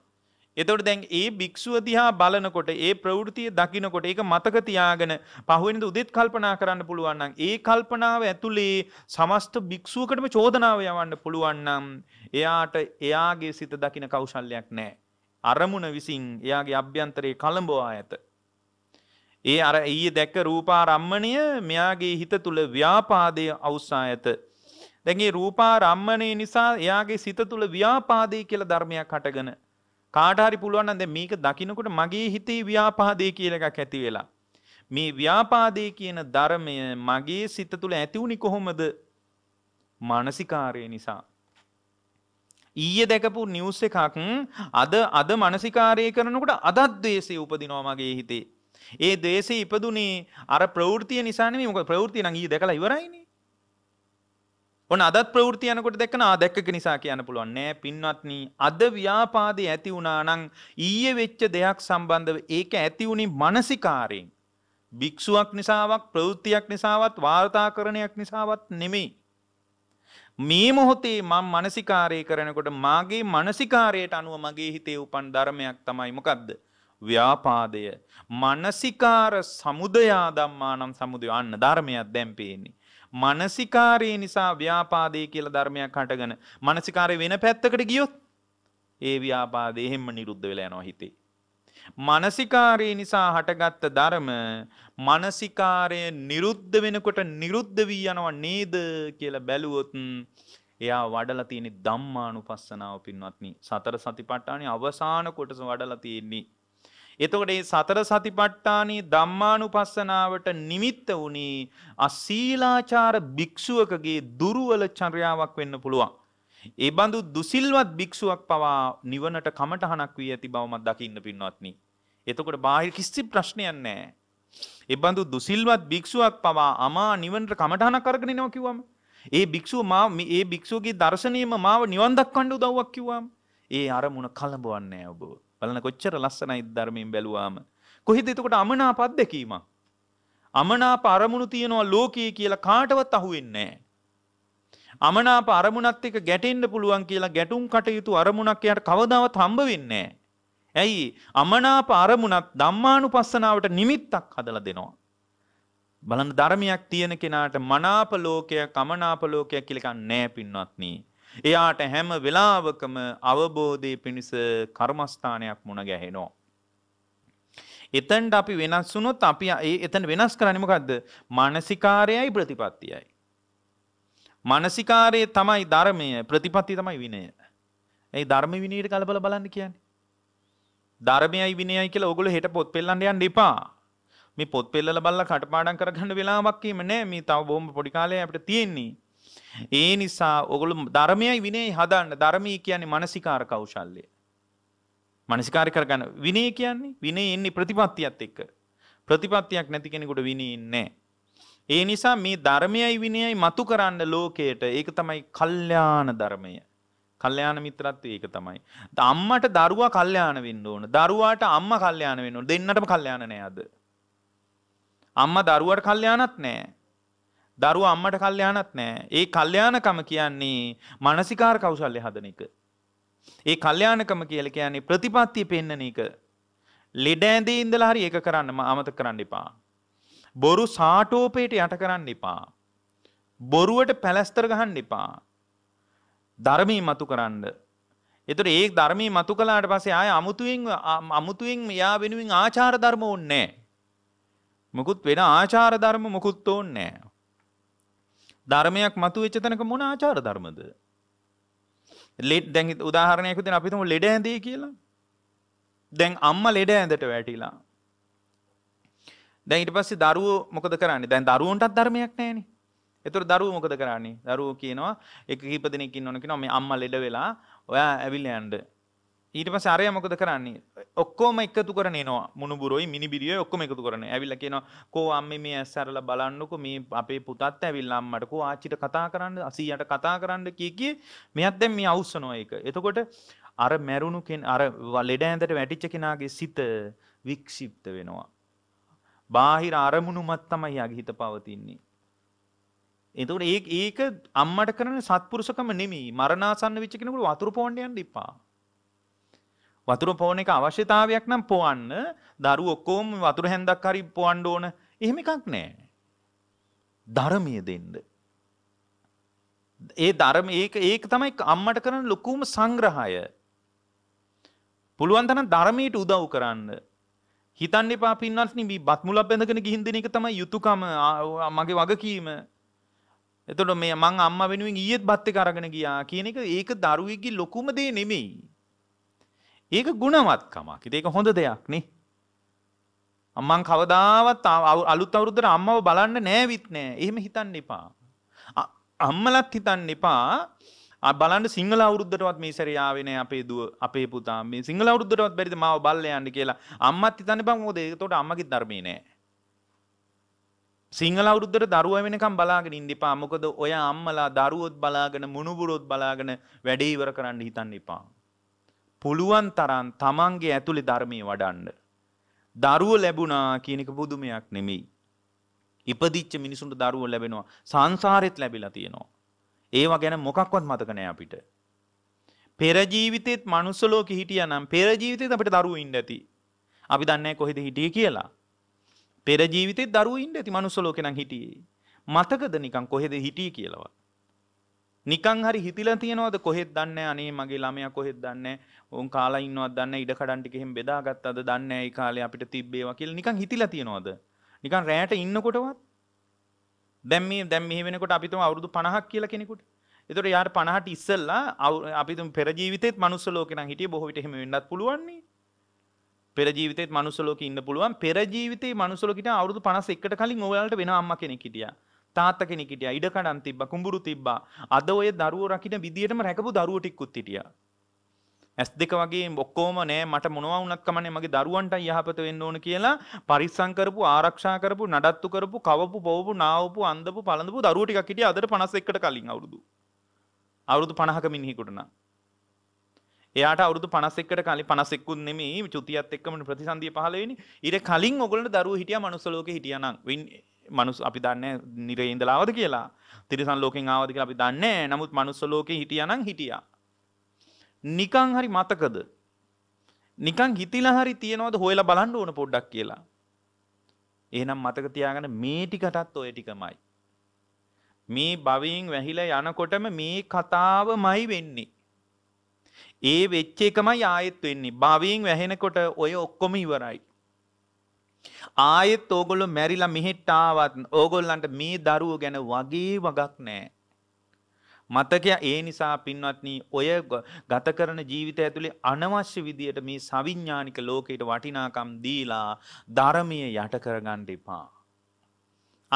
Speaker 1: එතවට දැන් ඒ භික්ෂුව දිහා බලනකොට ඒ ප්‍රවෘතිය දකිනකොට ඒක මතක තියාගෙන පහුවෙනද උදෙත් කල්පනා කරන්න පුළුවන්නම් ඒ කල්පනාව ඇතුළේ සමස්ත භික්ෂුවකටම චෝදනාව යවන්න පුළුවන්නම් එයාට එයාගේ සිත දකින කෞශල්යක් නෑ. අරමුණ විසින් එයාගේ අභ්‍යන්තරයේ කළඹවා ඇත. ඒ අර ඊයේ දැක්ක රූපාරම්මණය මෙයාගේ හිත තුළ ව්‍යාපාදය අවස්සා ඇත. දැන්ගේ රූපාරම්මණය නිසා එයාගේ සිත තුළ ව්‍යාපාදය කියල ධර්මයක් හටගන කාටහරි පුළුවන් නම් දැන් මේක දකිනකොට මගේ හිතේ ව්‍යාපාදේ කියලා එකක් ඇති වෙලා මේ ව්‍යාපාදේ කියන ධර්මය මගේ සිත තුළ ඇති වුණේ කොහොමද? මානසිකාරය නිසා. ඊයේ දැකපු නිවුස් එකක් අද අද මානසිකාරය කරනකොට අදත් ද්වේෂය උපදිනවා මගේ හිතේ. ඒ ද්වේෂය ඉපදුනේ අර ප්‍රවෘත්තිය නිසා නෙමෙයි මොකද ප්‍රවෘත්තිය නම් ඊයේ දැකලා ඉවරයිනේ. ඔන්න අදත් ප්‍රවෘති යනකොට දැක්කන දැක්ක නිසා කියන්න පුළුවන් නෑ පින්වත්න අද ව්‍යාපාදය ඇති වුණානං ඊයේ වෙච්ච දෙයක් සම්බන්ධව ඒක ඇතිවුණි මනසිකාරයෙන්. භික්ෂුවක් නිසාවක් ප්‍රවෘත්තියක් නිසාවත් වාර්තාකරණයක් නිසාවත් නෙමෙයි. මේ මොහොතේ මම මනසිකාරය කරනකොට මාගේ මනසිකාරයට අනුව මගේ හිතේ උපන් ධර්මයක් තමයි මොකක්ද. ව්‍යාපාදය මනසිකාර සමුදයා දම්මා නම් සමුදය අන්න ධර්මයක් දැම්පේන්නේ. මානසිකාරය නිසා ව්‍යාපාදේ කියලා ධර්මයක් හටගෙන මානසිකාරය වෙන පැත්තකට ගියොත් ඒ ව්‍යාපාදේ හැම නිරුද්ධ වෙලා යනවා හිතේ. මානසිකාරය නිසා හටගත්ත ධර්ම මානසිකාරය නිරුද්ධ වෙනකොට නිරුද්ධ වී යනවා නේද කියලා බැලුවොත් එයා වඩලා තියෙන ධම්මානුපස්සනාව පින්වත්නි සතර සතිපට්ඨානේ අවසාන කොටස වඩලා තියෙන්නේ එතකොට මේ සතර සතිපට්ඨානී ධම්මානුපස්සනාවට නිමිත්ත වුණේ අශීලාචාර භික්ෂුවකගේ දුර්වල චර්යාවක් වෙන්න පුළුවන්. ඒ බඳු දුසිල්වත් භික්ෂුවක් පවා නිවනට කමටහනක් වී ඇති බව මම දකින්න පින්වත්නි. එතකොට බාහිර කිසි ප්‍රශ්නයක් නැහැ. ඒ බඳු දුසිල්වත් භික්ෂුවක් පවා අමා නිවනට කමටහනක් අරගෙන එනවා කිව්වම ඒ භික්ෂුව මා ඒ භික්ෂුවගේ දර්ශනීයම මාව නිවන් දක්වන්න උදව්වක් කිව්වම ඒ අරමුණ කලඹවන්නේ නැහැ ඔබව. බලන කොච්චර ලස්සනයි ධර්මයෙන් බැලුවාම. කොහෙද එතකොට අමනාප අත්දැකීමක්? අමනාප අරමුණු තියනවා ලෝකයේ කියලා කාටවත් අහුවෙන්නේ නැහැ. අමනාප අරමුණත් එක්ක ගැටෙන්න පුළුවන් කියලා ගැටුම් කටයුතු අරමුණක් යාට කවදාවත් හම්බ වෙන්නේ ඇයි? අමනාප අරමුණත් ධම්මානුපස්සනාවට නිමිත්තක් හදලා දෙනවා. බලන්න ධර්මයක් තියෙන කෙනාට මනාප ලෝකයක් අමනාප ලෝකයක් කියලා එකක් නැහැ පින්වත්නි. එයාට හැම වෙලාවකම අවබෝධය පිණිස කර්මස්ථානයක් මුණ ගැහෙනෝ. එතන්ට අපි වෙනස් වුනොත් අපි එතන වෙනස් කරනිමකක්ද මනසිකාරයයි ප්‍රතිපත්තියයි. මනසිකාරයේ තමයි ධර්මය ප්‍රතිපත්ති තමයි විනය. ඇයි ධර්ම විනීට කලබල බලන්න කියන්නේ. ධර්මයයි විනයයි කියලා ඔගොල්ලෝ හෙට පොත් පෙල්ලන්න යන්න එපා. මේ පොත් පෙල්ලලා බලලා කටපාඩම් කරගන්න වෙලාවක් ීම නෑ මේ තව බොහොම පොඩි කාලේ අපිට තියෙන්නේ. ඒ නිසා ඔගොලු ධර්මයයි විනේ හදන්න ධර්මී කියන්නේ මනසිකාර කෞශල්ලය. මනසිකාර කරගන්න විනේ කියන්නේ විනේ එන්නේ ප්‍රතිපත්තියත් එක්ක. ප්‍රතිපත්තියක් නැති කෙනෙකුට විනේ නැහැ. ඒ නිසා මේ ධර්මයයි විනයයි මතු කරන්න ලෝකයට ඒක තමයි කල්යාණ ධර්මය. කල්යාණ මිත්‍රත්වය ඒක තමයි. අම්මට දරුවා කල්යාණ වෙන්න ඕන. දරුවාට අම්මා කල්යාණ වෙන්න ඕන. දෙන්නටම කල්යාණ නෑ අද. අම්මා දරුවාට කල්යාණත් නෑ. දරුවා අම්මට කල්යාණක් නෑ. ඒ කල්යාණකම කියන්නේ මානසිකාර කෞශල්‍ය හදන එක. ඒ කල්යාණකම කියලා කියන්නේ ප්‍රතිපත්තිය පෙන්නන එක. ලෙඩ ඇඳේ ඉඳලා හරි ඒක කරන්න අමතක කරන්න එපා. බොරු සාටෝපේට යට කරන්න එපා. බොරුවට පැලස්තර ගහන්න එපා. ධර්මී මතු කරන්න. එතට ඒ ධර්මී මතු කලාට පසේ ආය අමුතුවෙන් අමුතුවෙන් යා වෙනුවෙන් ආචාර ධර්ම ඕන්නෑ. මොකුත් වෙන ආචාර ධර්ම මොකුත් ඕන්නෑ. ධර්මයක් මතු වෙච්චතනක මොන ආචාර ධර්මද. ලෙට් දැන් උදාහරණයකුතින අපිතුම ලෙඩ ඇඳේ කියලා. දැන් අම්ම ලෙඩ ඇඳට වැටිලා. දැන් ඉට පස්සේ දරුවෝ මොකද කරන්නේ දැන් දරුවන්ටත් ධර්මයක් නෑනේ එතුර දරුව මොකද කරන්නේ දරුවෝ කියනවා එක හිපදනෙකින් නොනකි නොම අම්ම ලෙඩ වෙලා ඔයා ඇවිල්ල ඇන්ඩ ඊට පස්සේ අරයා මොකද කරන්නේ ඔක්කොම එකතු කරන එනවා මුණුබුරොයි මිනිබිරියයි ඔක්කොම එකතු කරන. ඇවිල්ලා කියනවා කෝ අම්මේ මේ ඇස් අරලා බලන්නකෝ මේ අපේ පුතත් ඇවිල්ලා අම්මට කෝ ආච්චිට කතා කරන්න 80ට කතා කරන්න කී කී මෙයක් දැන් මේ අවුස්සනවා ඒක. එතකොට අර මැරුණු කෙන අර ලෙඩ ඇඳට වැටිච්ච කෙනාගේ සිත වික්ෂිප්ත වෙනවා. බාහිර අරමුණුමත් තමයි යගේ හිත පවතින්නේ. එතකොට ඒක අම්මට කරන සත්පුරුෂකම නෙමෙයි. මරණාසන්න වෙච්ච කෙනෙකුට වතුර පොවන්න යන්න එපා. වතුර පෝන එක අවශ්‍යතාවයක් නම් පොවන්න දරු ඔක්කෝම වතුර හැන්දක් හරි පොවන්ඩ ඕන එහෙම එකක් නෑ. ධර්මය දෙන්න. ඒ ධර්ම ඒක ඒක තමයි අම්මට කරන ලොකුම සංග්‍රහය. පුළුවන් තන ධර්මයට උදව් කරන්න. හිතන්න එපා පින්නත් නිබී බත්මුලක් බැඳගෙන ගිහින් දෙන එක තමයි යුතුයකම මගේ වගකීම. එතකොට මේ මං අම්මා වෙනුවෙන් ඊයේත් බත් එක අරගෙන ගියා කියන එක ඒක දරුවෙක්ගේ ලොකුම දේ නෙමෙයි. ඒක ගුණවත්කමක්. ඉතින් ඒක හොඳ දෙයක් නේ. අම්මන් කවදාවත් අලුත් අවුරුද්දට අම්මව බලන්න නෑවිත් නෑ. එහෙම හිතන්න එපා. අම්මලත් හිතන්න එපා. බලන්න සිංහල අවුරුද්දටවත් මේ සැරේ ආවේ නෑ අපේ දුව අපේ පුතා මේ සිංහල අවුරුද්දටවත් බැරිද මාව බල්ල යන්න කියලා අම්මත් හිතන්න බං මොකද ඒකට අම්මගේ ධර්මේ නෑ සිංහල අවුරුද්දට දරුවා වෙනකම් බලාගෙන ඉන්න එපා මොකද ඔය අම්මලා දරුවොත් බලාගෙන මුණුබුරොත් බලාගෙන වැඩේ ඉවර කරන්න හිතන්න එපා පුළුවන් තරම් තමන්ගේ ඇතුලේ ධර්මයේ වඩන්න. දරුව ලැබුණා කියන එක පුදුමයක් නෙමෙයි. ඉපදිච්ච මිනිසුන්ට දරුව ලැබෙනවා. සංසාරෙත් ලැබිලා තියෙනවා. ඒවා ගැන මොකක්වත් මතක නෑ අපිට. පෙර ජීවිතෙත් මනුස්ස ලෝකෙ හිටියා නම් පෙර ජීවිතෙත් අපිට දරුවෝ ඉන්න ඇති. අපි දන්නේ කොහෙද හිටියේ කියලා. පෙර ජීවිතෙත් දරුවෝ ඉන්න ඇති මනුස්ස ලෝකෙ නම් හිටියේ. මතකද නිකන් කොහෙද හිටියේ කියලාවත්. නිකං හරි හිතිල තියෙනවද කොහෙත් දන්න අනේ මගේ ළමය කොහෙත් දන්න උන් කාලා ඉන්නවත් දන්න ඉඩ කඩන්ටිකෙහිම බෙදාගත් අද දන්න ඒ කාලේ අපිට තිබ්බේ වකිල් නිකං හිතිල තියෙනවද නිකන් රෑට ඉන්නකොටවත් දැම් මේ දැම් මෙහි වෙනකොට අපිතුම අවුරුදු පණහක් කියල කෙනෙකුට එතොට යාට පණහට ඉස්සල්ලා අපිතු පෙරජීවිතෙත් මනුස්සලෝකෙන හිටිය බොහොට හෙම වෙන්නත් පුළුවන්නේ පෙරජීවිතෙත් මනුසලෝක ඉන්න පුළුවන් පෙරජීවිතේ මනුසලෝකට අවුරුදු පනස එකට කලින් ඔයාලට වෙන අම්ම කෙනෙක් හිටියා තාත්ත කෙනෙකිට ඉඩකඩන් තිබ්බ කුඹුරු තිබ්බා අද ඔය දරුවෝ රකින්න විදියටම රැකපු දරුවෝ ටිකුත් හිටියා ඇස් දෙක වගේ ඔක්කොම නෑ මට මොනවා වුණත් කමන්නේ මගේ දරුවන්ට යහපත වෙන්න ඕන කියලා පරිස්සම් කරපු ආරක්ෂා කරපු නඩත්තු කරපු කවපු බොවපු නාවපු අන්දපු පළඳපු දරුවෝ ටිකක් හිටියා අදට 51කට කලින් අවුරුදු අවුරුදු 50ක මිනිහෙකුට නා එයාට අවුරුදු 51කට කලින් 51කුත් නෙමෙයි චුතියත් එක්කම ප්‍රතිසන්දිය 15 වෙනි ඊට කලින් ඔයගොල්ලන්ට දරුවෝ හිටියා manuss ලෝකේ හිටියා නම් මනුස් අපි දන්න නිරේ ඉඳලාවද කියලා තිරිසන් ලෝකෙන් ආවද කියලා අපි දන්නේ නමුත් මනුස්ස ලෝකේ හිටියානම් හිටියා නිකන් හරි මතකද නිකන් හිතිලා හරි තියනවද හොයලා බලන්න ඕන පොඩ්ඩක් කියලා එහෙනම් මතක තියාගන්න මේ ටිකටත් ඔය ටිකමයි මේ භවයෙන් වැහිලා යනකොටම මේ කතාවමයි වෙන්නේ ඒ වෙච්ච එකමයි ආයෙත් වෙන්නේ භවයෙන් වැහෙනකොට ඔය ඔක්කොම ඉවරයි ආයෙත් ඕගොල්ලෝ මැරිලා මෙහෙට ආවත් ඕගොල්ලන්ට මේ දරුවෝ ගැන වගේ වගක් නැහැ. මතකය ඒ නිසා පින්වත්නි ඔය ගත කරන ජීවිතය ඇතුලේ අනවශ්‍ය විදියට මේ සවිඥානික ලෝකයට වටිනාකම් දීලා ධර්මීය යට කරගන්න එපා.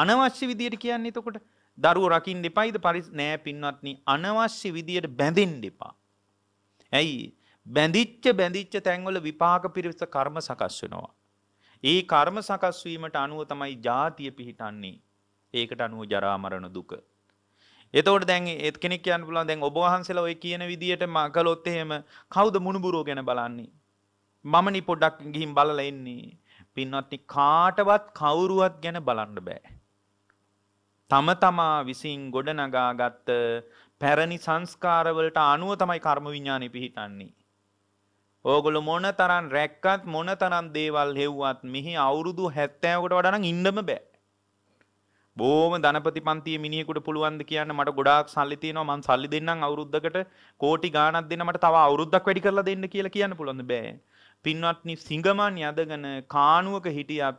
Speaker 1: අනවශ්‍ය විදියට කියන්නේ එතකොට දරුවෝ රකින්න එපයිද පරිස් නෑ පින්වත්නි අනවශ්‍ය විදියට බැඳෙන්න එපා. ඇයි බැඳිච්ච බැඳිච්ච තැන්වල විපාක පිරිස කර්ම සකස් වෙනවා. ඒ කර්ම සකස් වීමට අනුව තමයි ජාතිය පිහිටන්නේ. ඒකට අනුව ජරා මරණ දුක. එතකොට දැන් ඒත් කෙනෙක් කියන්න පුළුවන් දැන් ඔබ වහන්සේලා ඔය කියන විදියට මම කළොත් එහෙම කවුද මුණුබුරෝ ගැන බලන්නේ? මම නි පොඩ්ඩක් ගිහින් බලලා එන්නේ. පින්වත්නි කාටවත් කවුරුවත් ගැන බලන්න බෑ. තම තමා විසින් ගොඩනගාගත් පැරණි සංස්කාරවලට අනුව තමයි කර්ම විඥානෙ පිහිටන්නේ. ඕගොල මොන තරන් රැක්කත් මොන තරන් දේවල් හෙව්වත් මෙහි අවුරුදු හැත්තෑවකට වඩන ඉන්නම බෑ. බෝම ධනපති පන්තිය මිනිෙකුට පුළුවන්ද කියන්න මට ගොඩක් සල්ලිතියනවා මන් සල්ලි දෙන්නම් අවුරුද්ධකට කෝටි ගානත් දෙන්නට තව අවුරුද්දක් වැඩි කරලා දෙන්න කියලා කියන්න පුළොඳ බෑ. පින්වත්නි සිංගමන් යදගන කානුවක හිටියත්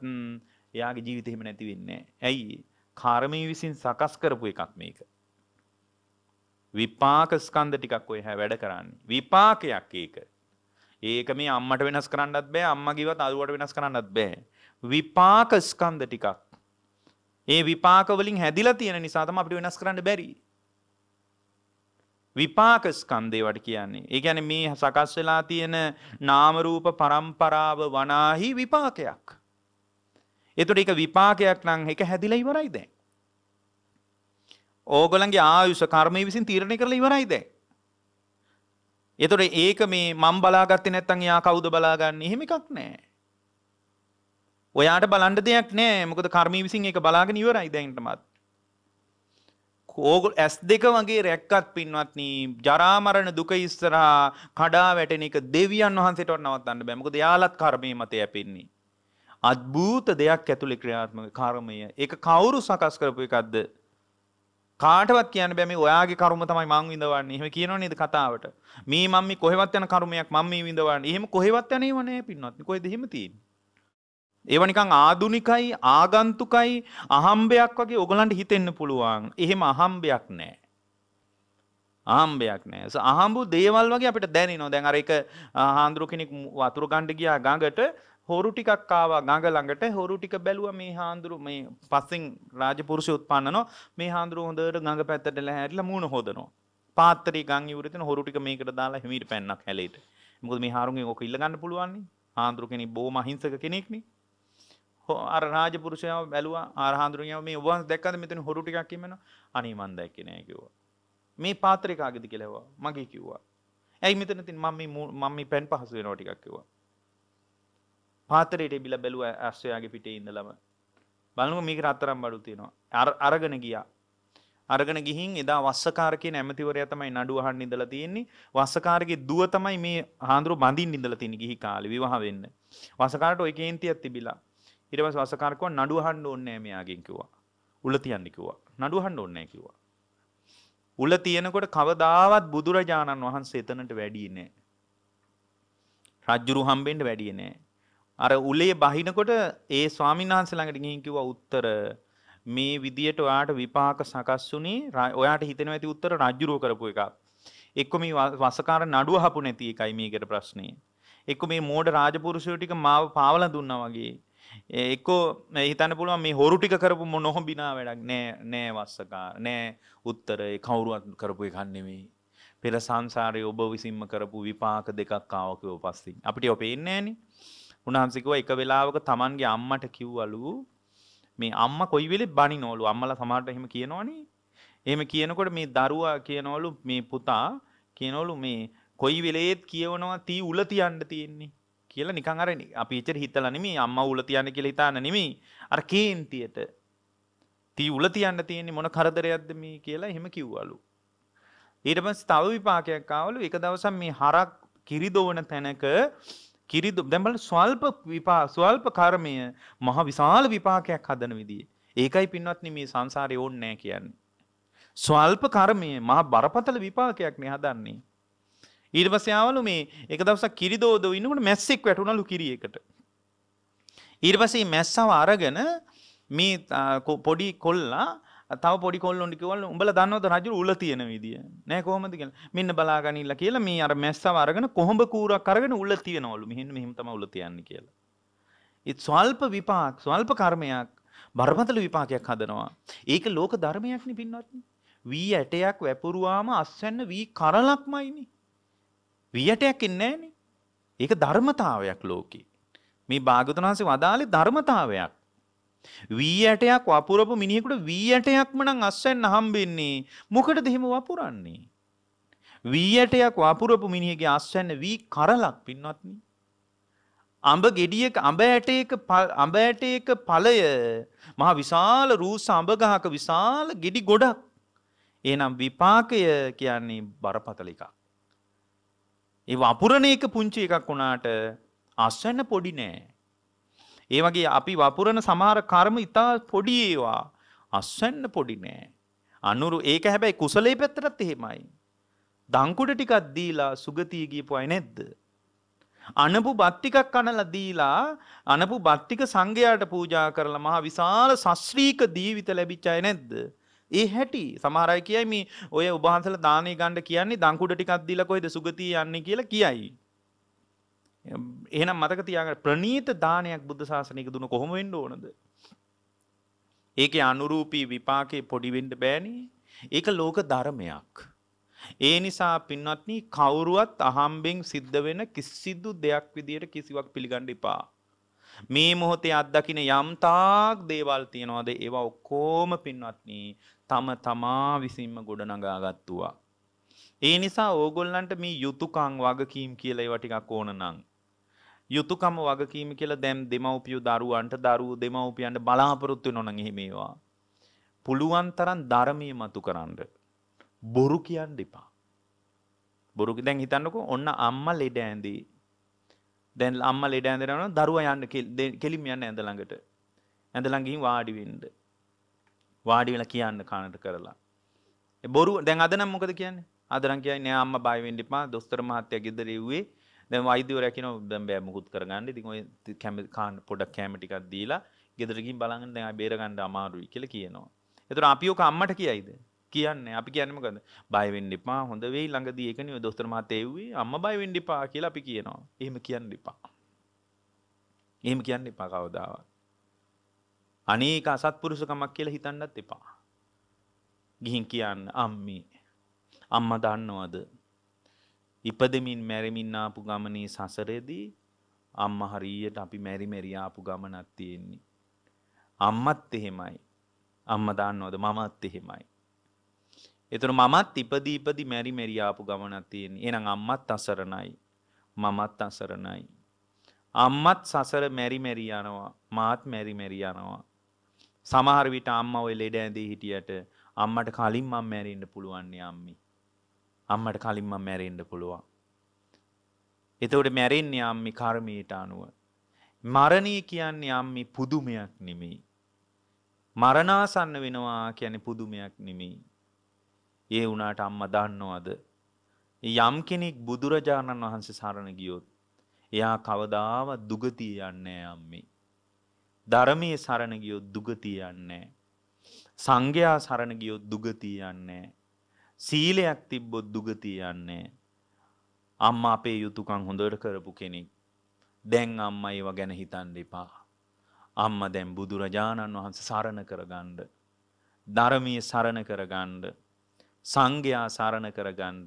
Speaker 1: එයාගේ ජීවිතහෙම නැතිවෙන්නේ. ඇයි කාරමී විසින් සකස් කරපු එකක් මේක. විපාක ස්කන්ධ ටිකක් ඔය හැ වැඩ කරන්න. විපාකයක් ඒක. ඒක මේ අම්මට වෙනස් කරන්නත් බෑ අම්මා කිව්වත් අරුවට වෙනස් කරන්නත් බෑ. විපාක ස්කන්ධ ටිකක්. ඒ විපාක වලින් හැදිලා තියෙන නිසා තමයි අපිට වෙනස් කරන්න බැරි. විපාක ස්කන්ධේ වට කියන්නේ. ඒ කියන්නේ මේ සකස් වෙලා තියෙන නාම රූප පරම්පරාව වනාහි විපාකයක්. එතකොට ඒක විපාකයක් නම් ඒක හැදිලා ඉවරයි දැන්. ඕගොල්ලන්ගේ ආයුෂ කර්මය විසින් තීරණය කරලා ඉවරයි දැන්. එතොට ඒක මේ මම් බලාගත්ත නැත්තන් යා කවුද බලාගන්න එහෙම එකක් නෑ. ඔයාට බලන්ඩ දෙයක් නෑ මොකද කර්මී විසින් එක බලාගෙන ඉවරයි දැන්ටමත්. කෝගල් ඇස් දෙක වගේ රැක්කත් පින්වත්න ජරාමරණ දුක ඉස්සරහා කඩා වැටෙන එක දෙවියන් වහන්සේට නවත්තන්න බැමකද යාලත් කර්මය මතය ඇපෙන්නේ. අත්භූත දෙයක් ඇතුළි ක්‍රියාත්මක කර්මය ඒ කවුරු සකස් කරපු එකක්ද කාටවත් කියන්න බැමි ඔයාගේ කරුම තමයි මං විඳවන්නේ එහෙම කියනවා නේද කතාවට මේ මම මේ කොහෙවත් යන කරුමයක් මම මේ විඳවන්නේ එහෙම කොහෙවත් යන ඒව නෑ පින්වත් කොහෙද එහෙම තියෙන්නේ ඒව නිකන් ආදුනිකයි ආගන්තුකයි අහම්බයක් වගේ ඔයගලන්ට හිතෙන්න පුළුවන් එහෙම අහම්බයක් නෑ ආම්බයක් නෑ අහම්බු දේවල් වගේ අපිට දැනෙනවා දැන් අර එක හාමුදුරු කෙනෙක් වතුර ගන්න ගියා ගඟට හොරු ටිකක් ආවා ගඟ ළඟට හොරු ටික බැලුවා මේ හාඳුරු මේ පස්සෙන් රාජපුරුෂය උත්පන්නනවා මේ හාඳුරු හොඳට ගඟ පැත්තට ලැහැරිලා මූණ හොදනවා පාත්‍රී ගං ඉවුරෙතන හොරු ටික මේකට දාලා හිමීට පැන්නක් හැලෙට මොකද මේ හාරුන්ගෙන් ඕක ඉල්ල ගන්න පුළුවන් නේ හාඳුරු කෙනෙක් බොහොම අහිංසක කෙනෙක් නේ අර රාජපුරුෂයාව බැලුවා ආර හාඳුරුන්යාව මේ ඔබ දැක්කද මෙතන හොරු ටිකක් ඉන්නවා අනේ මන් දැක්කේ නෑ කිව්වා මේ පාත්‍රේ කාගෙද කියලා ඇහුවා මගේ කිව්වා ඇයි මෙතන තින් මම මේ මම මේ පෙන් පහසු වෙනවා ටිකක් කිව්වා පාතරයට බිල බැලුව ඇස්සයාගේ පිටේ ඉඳලම බලනු මේක රත්තරම් බඩු තියෙනවා අරගෙන ගියා අරගෙන ගිහින් එදා වස්සකාරකය නැමතිවරය තමයි නඩුවහන් නිදල තියෙන්නේ වස්සකාරගේ දුව තමයි මේ හාන්දුරු බඳින් නිදල තින ගිහි කාලි විවාහ වෙන්න වසකාරට ඔය කේන්තියක් තිබිලා ඉරවස් වසකාරකව නඩුවහන්න ඕන්නෑ මෙයාගෙන් කිව්වා උල තියන්න කිව්වා නඩුවහන්න ඕන්නෑ කිව්වා උල තියෙනකොට කවදාවත් බුදුරජාණන් වහන්සේ එතනට වැඩියේ නෑ රජ්ජුරු හම්බෙන්ට වැඩියේ නෑ අර උලේ බහිනකොට ඒ ස්වාමීන් වහන්සේ ළඟට ගිහින් කිව්වා උත්තර මේ විදියට ඔයාට විපාක සකස් වුණේ ඔයාට හිතෙනවා ඇති උත්තර රජ්ජුරුව කරපු එකක්. එක්ක මේ වසකාර නඩුව හපු නැති එකයි මේකට ප්‍රශ්නේ. එක්ක මේ මෝඩ රාජපුරුෂයෝ ටික මාව පාවලා දුන්නා වගේ. එක්කෝ හිතන්න පුළුවන් මේ හොරු ටික කරපු මොනොහ බිනා වැඩක් නෑ නෑ වස්සකාර නෑ උත්තර කවුරුවත් කරපු එකක් නෙමෙයි. පෙර සංසාරයේ ඔබ විසින්ම කරපු විපාක දෙකක් ආව කිව්ව පස්සේ අපිට ඔය පේන්නේ නෑනේ. උන්හන්සිකුව එක වෙලාවක තමන්ගේ අම්මට කිව්වලු මේ අම්ම කොයි වෙලෙ බනි නෝලු අම්මල සමහරට එහෙම කියනවනේ එහෙම කියනකොට මේ දරුවා කියනවලු මේ පුතා කියනවලු මේ කොයි වෙලේත් කියවනවා තී උල තියන්න තියෙන්නේ කියලා නිකන් අර අපි එච්චර හිතලා නෙමෙයි අම්මා උල තියන්න කියලා හිතාන නෙමෙයි අර කේන්තියට තී උල තියන්න තියෙන්නේ මොන කරදරයක්ද මේ කියලා එහෙම කිව්වලු ඊට පස්සේ තව විපාකයක් ආවලු එක දවසක් මේ හරක් කිරි දොවන තැනක කිරිදු දැන් බලන්න ස්වල්ප විපා ස්වල්ප කර්මය මහ විශාල විපාකයක් හදන විදිය. ඒකයි පින්වත්නි මේ සංසාරේ ඕන්නේ නැහැ කියන්නේ. ස්වල්ප කර්මය මහ බරපතල විපාකයක් නේ හදන්නේ. ඊට පස්සේ ආවලු මේ එක දවසක් කිරිදෝද ඉන්නකොට මැස්සෙක් වැටුණලු කිරියකට. ඊට පස්සේ මැස්සව අරගෙන මේ පොඩි කොල්ලා තව පොඩි කොල්ලොන්ට කිවල් උඹල දන්නවද රජු උල තියෙන විදිිය නෑ කොහොමද කියලා මෙන්න බලාගනිල්ල කියලා මේ අර මැස්සව අරගෙන කොහොඹ කූරක් අරගෙන උල තියෙනවලු මෙහෙම මෙහෙම තමයි උල තියන්නේ කියලා. ඒත් ස්වල්ප විපාක් ස්වල්ප කර්මයක් බරපතල විපාකයක් හදනවා. ඒක ලෝක ධර්මයක්නේ පින්වත්නි. වී ඇටයක් වැපුරුවාම අස්වැන්න වී කරලක්මයිනේ. වී ඇටයක් එන්නේ නෑනේ. ඒක ධර්මතාවයක් ලෝකේ. මේ භාගතුන් වහන්සේ වදාළේ ධර්මතාවයක්. වී ඇටයක් වපුරපු මිනිහෙකුට වී ඇටයක්ම නම් අස්වැන්න හම්බෙන්නේ මොකටද එහෙම වපුරන්නේ වී ඇටයක් වපුරපු මිනිහගේ අස්වැන්න වී කරලක් පින්වත්නි අඹ ගෙඩියක අඹ ඇටයක අඹ ඇටයක ඵලය මහ විශාල රූස අඹ ගහක විශාල ගෙඩි ගොඩක් එහෙනම් විපාකය කියන්නේ බරපතල එකක් ඒ වපුරණ එක පුංචි එකක් වුණාට අස්වැන්න පොඩි නෑ ඒ වගේ අපි වපුරන සමහර කර්ම ඉතා පොඩි ඒවා අස්වැන්න පොඩි නෑ. අනුරු ඒක හැබැයි කුසලේ පැත්තරත් එහෙමයි. දංකුඩ ටිකක් දීලා සුගතිය ගියපු අය නැද්ද? අනපු බත් ටිකක් කනලා දීලා අනපු බත් ටික සංඝයාට පූජා කරලා මහා විශාල ශස්ත්‍රීක දීවිත ලැබිච්ච අය නැද්ද? ඒ හැටි සමහර අය කියයි මේ ඔය ඔබ වහන්සේලා දානේ ගන්න කියන්නේ දංකුඩ ටිකක් දීලා කොයිද සුගතිය යන්නේ කියලා කියයි. එහෙනම් මතක තියාගන්න ප්‍රනීත දානයක් බුද්ධ ශාසනයක දුන කොහොම වෙන්න ඕනද? ඒකේ අනුරූපී විපාකේ පොඩි වෙන්න බෑනේ. ඒක ලෝක ධර්මයක්. ඒ නිසා පින්වත්නි කවුරුවත් අහම්බෙන් සිද්ධ වෙන කිසිදු දෙයක් විදියට කිසිවක් පිළිගන්න එපා. මේ මොහොතේ අත්දකින යම්තාක් දේවල් තියනවාද ඒවා ඔක්කොම පින්වත්නි තම තමා විසින්ම ගොඩනගා ගත්තුවා. ඒ නිසා ඕගොල්ලන්ට මේ යුතුයකම් වගකීම් කියලා ඒවා ටිකක් ඕන නම් යුතුයකම වගකීම කියලා දැන් දෙමව්පියෝ දරුවන්ට දරුවෝ දෙමව්පියන්ට බලාපොරොත්තු වෙනවනම් එහෙම ඒවා. පුළුවන් තරම් ධර්මීය මතු කරන්න. බොරු කියන්න එපා. බොරු දැන් හිතන්නකෝ ඔන්න අම්මා ලෙඩ ඇඳේ. දැන් අම්මා ලෙඩ ඇඳනවා දරුවා යන්න කෙලින්ම යන්න ඇඳ ළඟට. ඇඳ ළඟ ගිහින් වාඩි වෙන්න. වාඩි වෙලා කියන්න කනට කරලා. ඒ බොරු දැන් අද නම් මොකද කියන්නේ? අද නම් කියන්නේ නෑ අම්මා බය වෙන්න එපා. දොස්තර මහත්තයා ගෙදර ඉව්වේ දැම අයිදව රැකන දැම් බෑ මුකුත් කරගන්න ඉතින් ඔය කැම කාන් පොඩක් කෑමටිකක් දීලා ගෙදරකින් බලන්න දැන් බේරගන්න අමාරුයි කියලා කියනවා. එතකොට අපියෝ කම්මට කියයිද? කියන්නේ අපි කියන්නේ මොකද? බය වෙන්න එපා. හොඳ වෙයි ළඟදී ඒක නේ දොස්තර මහත්තයා එව්වේ. අම්මා බය වෙන්න එපා කියලා අපි කියනවා. එහෙම කියන්න එපා. එහෙම කියන්න එපා කවදාවත්. අනේක අසත්පුරුෂකමක් කියලා හිතන්නත් එපා. ගිහින් කියන්න අම්මේ. අම්මා දන්නවද? ඉපදමින් මැරමින් ආපු ගමනේ සසරේදී අම්ම හරියට අපි මැරි මෙරියාපු ගමනත් තියෙන්නේ. අම්මත් එහෙමයි. අම්ම දන්නවද මමත් එහෙමයි. එතුර මමත් ඉපදී ඉපදි මැරි මෙරියාපු ගමනක් තියෙන. එනම් අම්මත් අසරණයි. මමත් අසරණයි. අම්මත් සසර මැරි මෙරි යනවා. මාත් මැරි මෙරි යනවා. සමහර විට අම්මා ඔය ලෙඩ ඇඳේ හිටියට අම්මට කලින් මම මැරෙන්න පුළුවන් නේ අම්මේ. අම්මට කලින්ම මැරෙන්ඩ පුළුවන්. එතවට මැරෙන්නේ අම්මි කර්මයට අනුව. මරණය කියන්නේ අම්මි පුදුමයක් නෙමෙයි. මරණාසන්න වෙනවා කියන පුදුමයක් නෙමෙයි. ඒ වුණාට අම්මා දන්නවද? යම් කෙනෙක් බුදුරජාණන් වහන්සේ සරණ ගියොත් එයා කවදාවත් දුගතිය යන්නේ නැහැ අම්මේ. ධර්මයේ සරණ ගියොත් දුගතිය යන්නේ නැහැ. සංඝයා සරණ ගියොත් දුගතිය යන්නේ නැහැ. සීලයක් තිබ්බොත් දුගතිය යන්නේ. අම්මා අපේ යුතුයකම් හොඳට කරපු කෙනෙක්. දැන් අම්මා ඒව ගැන හිතන්න එපා. අම්මා දැන් බුදුරජාණන් වහන්සේ සරණ කරගන්න. ධර්මීය සරණ කරගන්න. සංඝයා සරණ කරගන්න.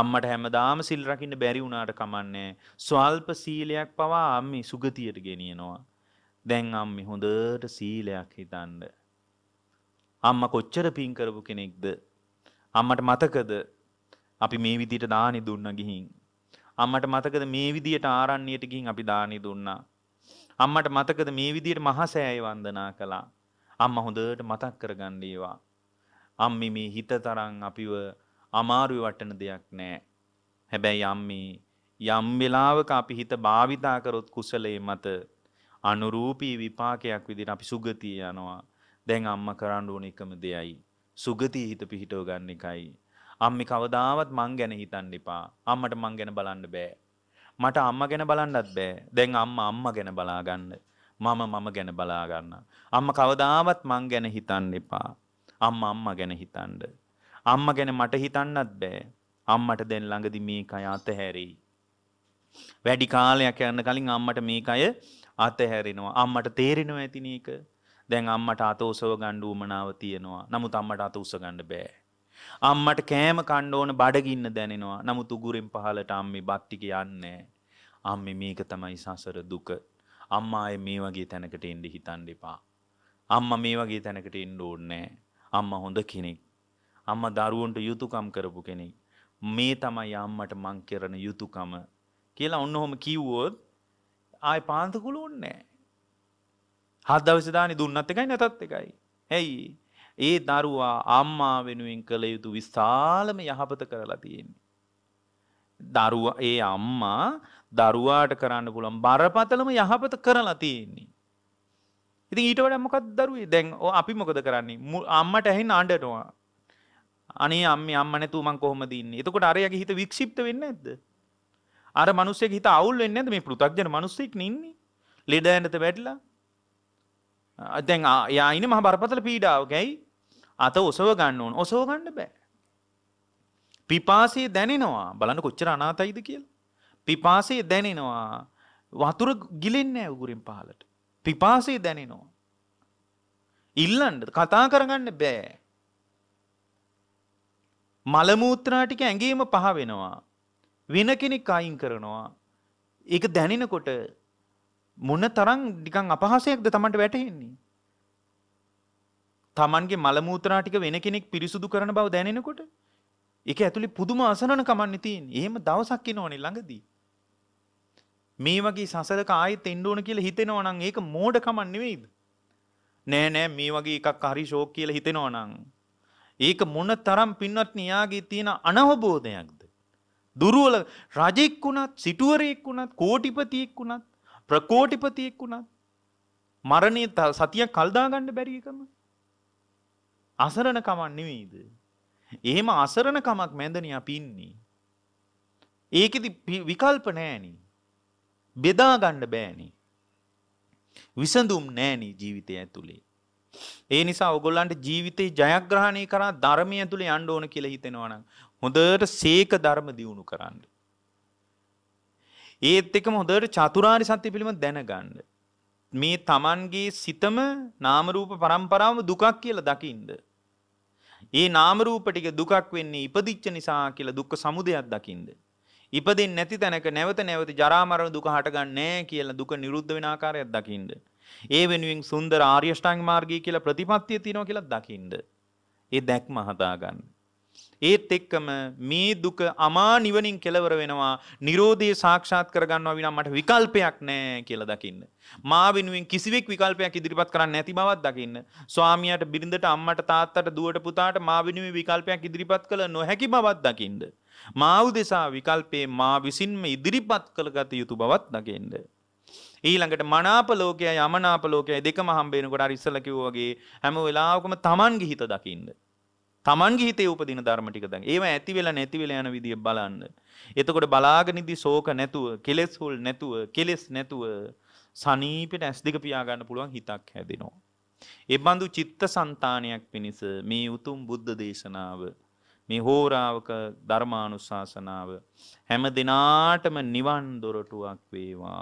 Speaker 1: අම්මට හැමදාම සිල් රකින්න බැරි වුණාට කමන්නේ. ස්වල්ප සීලයක් පවා අම්මේ සුගතියට ගෙනියනවා. දැන් අම්මි හොඳට සීලයක් හිතන්න. අම්ම කොච්චර පින් කරපු කෙනෙක්ද අම්මට මතකද අපි මේ විදියට දානි දුන්න ගිහින්. අම්මට මතකද මේ විදියට ආරණ්‍යයට ගිහින් අපි දානි දුන්නා. අම්මට මතකද මේ විදියට මහසෑය වන්දනා කළා. අම්මා හොඳට මතක් කරගන්න ඒවා. අම්මි මේ හිත තරම් අපිව අමාරු වටන දෙයක් නෑ. හැබැයි අම්මි යම් වෙලාවක අපි හිත භාවිතා කරොත් කුසලයේ මත අනුරූපී විපාකයක් විදිහට අපි සුගතිය යනවා. දැන් අම්මා කරන්න ඕන එකම දෙයයි. සුගතිය හිත පිහිටෝ ගන්න එකයි. අම්මි කවදාවත් මං ගැන හිතන්න එපා. අම්මට මං ගැන බලන්න බෑ. මට අම්ම ගැන බලන්නත් බෑ. දැන් අම්ම අම්ම ගැන බලාගන්න. මම මම ගැන බලාගන්න. අම්ම කවදාවත් මං ගැන හිතන්න එපා. අම්ම අම්ම ගැන හිතන්න. අම්ම ගැන මට හිතන්නත් බෑ. අම්මට දැන් ළඟදි මේකය අතහැරෙයි. වැඩි කාලයක් යන්න කලින් අම්මට මේකය අතහැරෙනවා. අම්මට තේරෙනවා ඇතිනේක. දැන් අම්මට අත උසව ගන්න උමනාව තියෙනවා. නමුත් අම්මට අත උස ගන්න බෑ. අම්මට කෑම කණ්ඩ ඕන බඩගින්න දැනෙනවා. නමුත් උගුරෙන් පහලට අම්මේ බත් ටික යන්නේ අම්මේ මේක තමයි සසර දුක. අම්මා මේ වගේ තැනකට එන්න හිතන්න එපා. අම්මා මේ වගේ තැනකට එන්න ඕනේ අම්මා හොඳ කෙනෙක්. අම්මා දරුවන්ට යුතුයකම් කරපු කෙනෙක්. මේ තමයි අම්මට මං කරන යුතුයකම කියලා ඔන්නඔහම කිව්වොත් ආය පාන්තකුලු ඕනේ නැහැ. හත් දවසදානි දුන්නත් එකයි නැතත් එකයි. ඇයි. ඒ දරුවා අම්මා වෙනුවෙන් කළ යුතු විශාලම යහපත කරලා තියෙන්නේ. දරුව ඒ අම්මා දරුවාට කරන්න පුළන් බරපතලම යහපත කරලා තියෙන්නේ. ඉතින් ඊට වඩා මොකක් දරුවේ දැන් අපි මොකද කරන්නේ අම්මට ඇහින් අඬනවා අනේ අම්ම අම්ම නැතුව මං කොහොමද ඉන්නේ එතකොට අරයාගේ හිත වික්ෂිප්ත වෙන්නේ නැද්ද අර මිනිස්සෙක් හිත අවුල් වෙන්නේ නැද්ද මේ පෘථග්ජන මිනිස්සෙක් නින්නේ ලෙඩ ඇඳට වැටලා දැන් යායින මහ බරපතල පීඩාවකැයි අත ඔසව ගන්න ඕන ඔසව ගන්න බෑ. පිපාසේ දැනෙනවා බලන්න කොච්චර අනාතයිද කියලා. පිපාසේ දැනෙනවා වතුර ගිලෙන්නේ උගුරින් පහලට. පිපාසේ දැනෙනවා. ඉල්ලන්න කතා කරගන්න බෑ. මල මූත්‍රා ටික ඇඟේම පහ වෙනවා. වෙන කෙනෙක් අයින් කරනවා. ඒක දැනෙනකොට මොන තරම් නිකන් අපහසයක්ද Tamanට වැටහෙන්නේ? Tamanගේ මල මූත්‍රා ටික වෙන කෙනෙක් පිරිසුදු කරන බව දැනෙනකොට ඒක ඇතුලේ පුදුම අසනන කමන්නේ තියෙන්නේ. එහෙම දවසක් ඉනවනේ ළඟදී. මේ වගේ සසරක ආයෙත් එන්න ඕන කියලා හිතෙනවා නම් ඒක මෝඩකමක් නෙවෙයිද? නෑ නෑ මේ වගේ එකක් හරි ෂෝක් කියලා හිතෙනවා නම් ඒක මොන තරම් පින්වත් නියාගේ තියෙන අනවබෝධයක්ද? දුරුවල රජෙක් වුණත්, සිටුවරයෙක් වුණත්, කෝටිපතියෙක් වුණත් ප්‍රකෝටිපතියෙක් වුණත් මරණය සතිය කල්දාගන්න බැරිකම අසරණකමන් නෙවෙයිද. එහෙම අසරණකමක් මැදනය පින්නේ. ඒකෙති විකල්ප නෑනි බෙදාගණ්ඩ බෑනි විසඳුම් නෑනි ජීවිතය ඇතුළේ. ඒ නිසා ඔගොල්ලන්ට ජීවිතේ ජයග්‍රහණය කරා ධර්මය ඇතුළේ අන්ඩ ඕන කියල හිතෙනවනම් හොඳට සේක ධර්ම දියුණු කරන්න. ඒත් එකම හොඳට චතුරාරි සත්‍ය පිළිබඳ දැනගන්න. මේ Tamanගේ සිතම නාම රූප පරම්පරාවම දුකක් කියලා දකින්න. ඒ නාම රූප ටික දුකක් වෙන්නේ ඉපදිච්ච නිසා කියලා දුක්ඛ සමුදයක් දකින්න. ඉපදින් නැති තැනක නැවත නැවත ජරා මරණ දුක හටගන්නේ නැහැ කියලා දුක නිරුද්ධ වෙන ආකාරයක් දකින්න. ඒ වෙනුවෙන් සුන්දර ආර්ය ශ්‍රාංග මාර්ගය කියලා ප්‍රතිපත්තිය තියෙනවා කියලා දකින්න. ඒ දැක්ම හදාගන්න. ඒත් එක්කම මේ දුක අමා නිවනින් කෙලවර වෙනවා නිරෝධය සාක්ෂාත් කරගන්නවා විනම් මට විකල්පයක් නෑ කියලා දකින්න. මා වෙනුවෙන් කිසිවෙක් විකල්පයක් ඉදිරිපත් කරන්න නැති බවත් දකින්න. ස්වාමියාට බිරිඳට අම්මට තාත්තට දුවට පුතාට මා වෙනුවෙන් විකල්පයක් ඉදිරිපත් කළ නොහැකි බවත් දකින්න. මා උදෙසා විකල්පේ මා විසින්ම ඉදිරිපත් කළගත යුතු බවත් දකින්න. ඊළඟට මනාප ලෝකයයි අමනාප ලෝකයයි දෙකම හම්බ වෙනකොට අර ඉස්සලා කිව්වා වගේ හැම වෙලාවකම Taman ගිහිත දකින්න. තමන්ගේ හිතේ උපදින ධර්ම ටික දැන් ඒව ඇති වෙලා නැති වෙලා යන විදිය බලන්න. එතකොට බලාගෙන ඉදි ශෝක නැතුව, කෙලෙස් හොල් නැතුව, කෙලෙස් නැතුව සනීපෙට ඇස් දෙක පියා ගන්න පුළුවන් හිතක් හැදෙනවා. ඒ බඳු චිත්තසංතානයක් පිණිස මේ උතුම් බුද්ධ දේශනාව මේ හෝරාවක ධර්මානුශාසනාව හැම දිනාටම නිවන් දොරටුවක් වේවා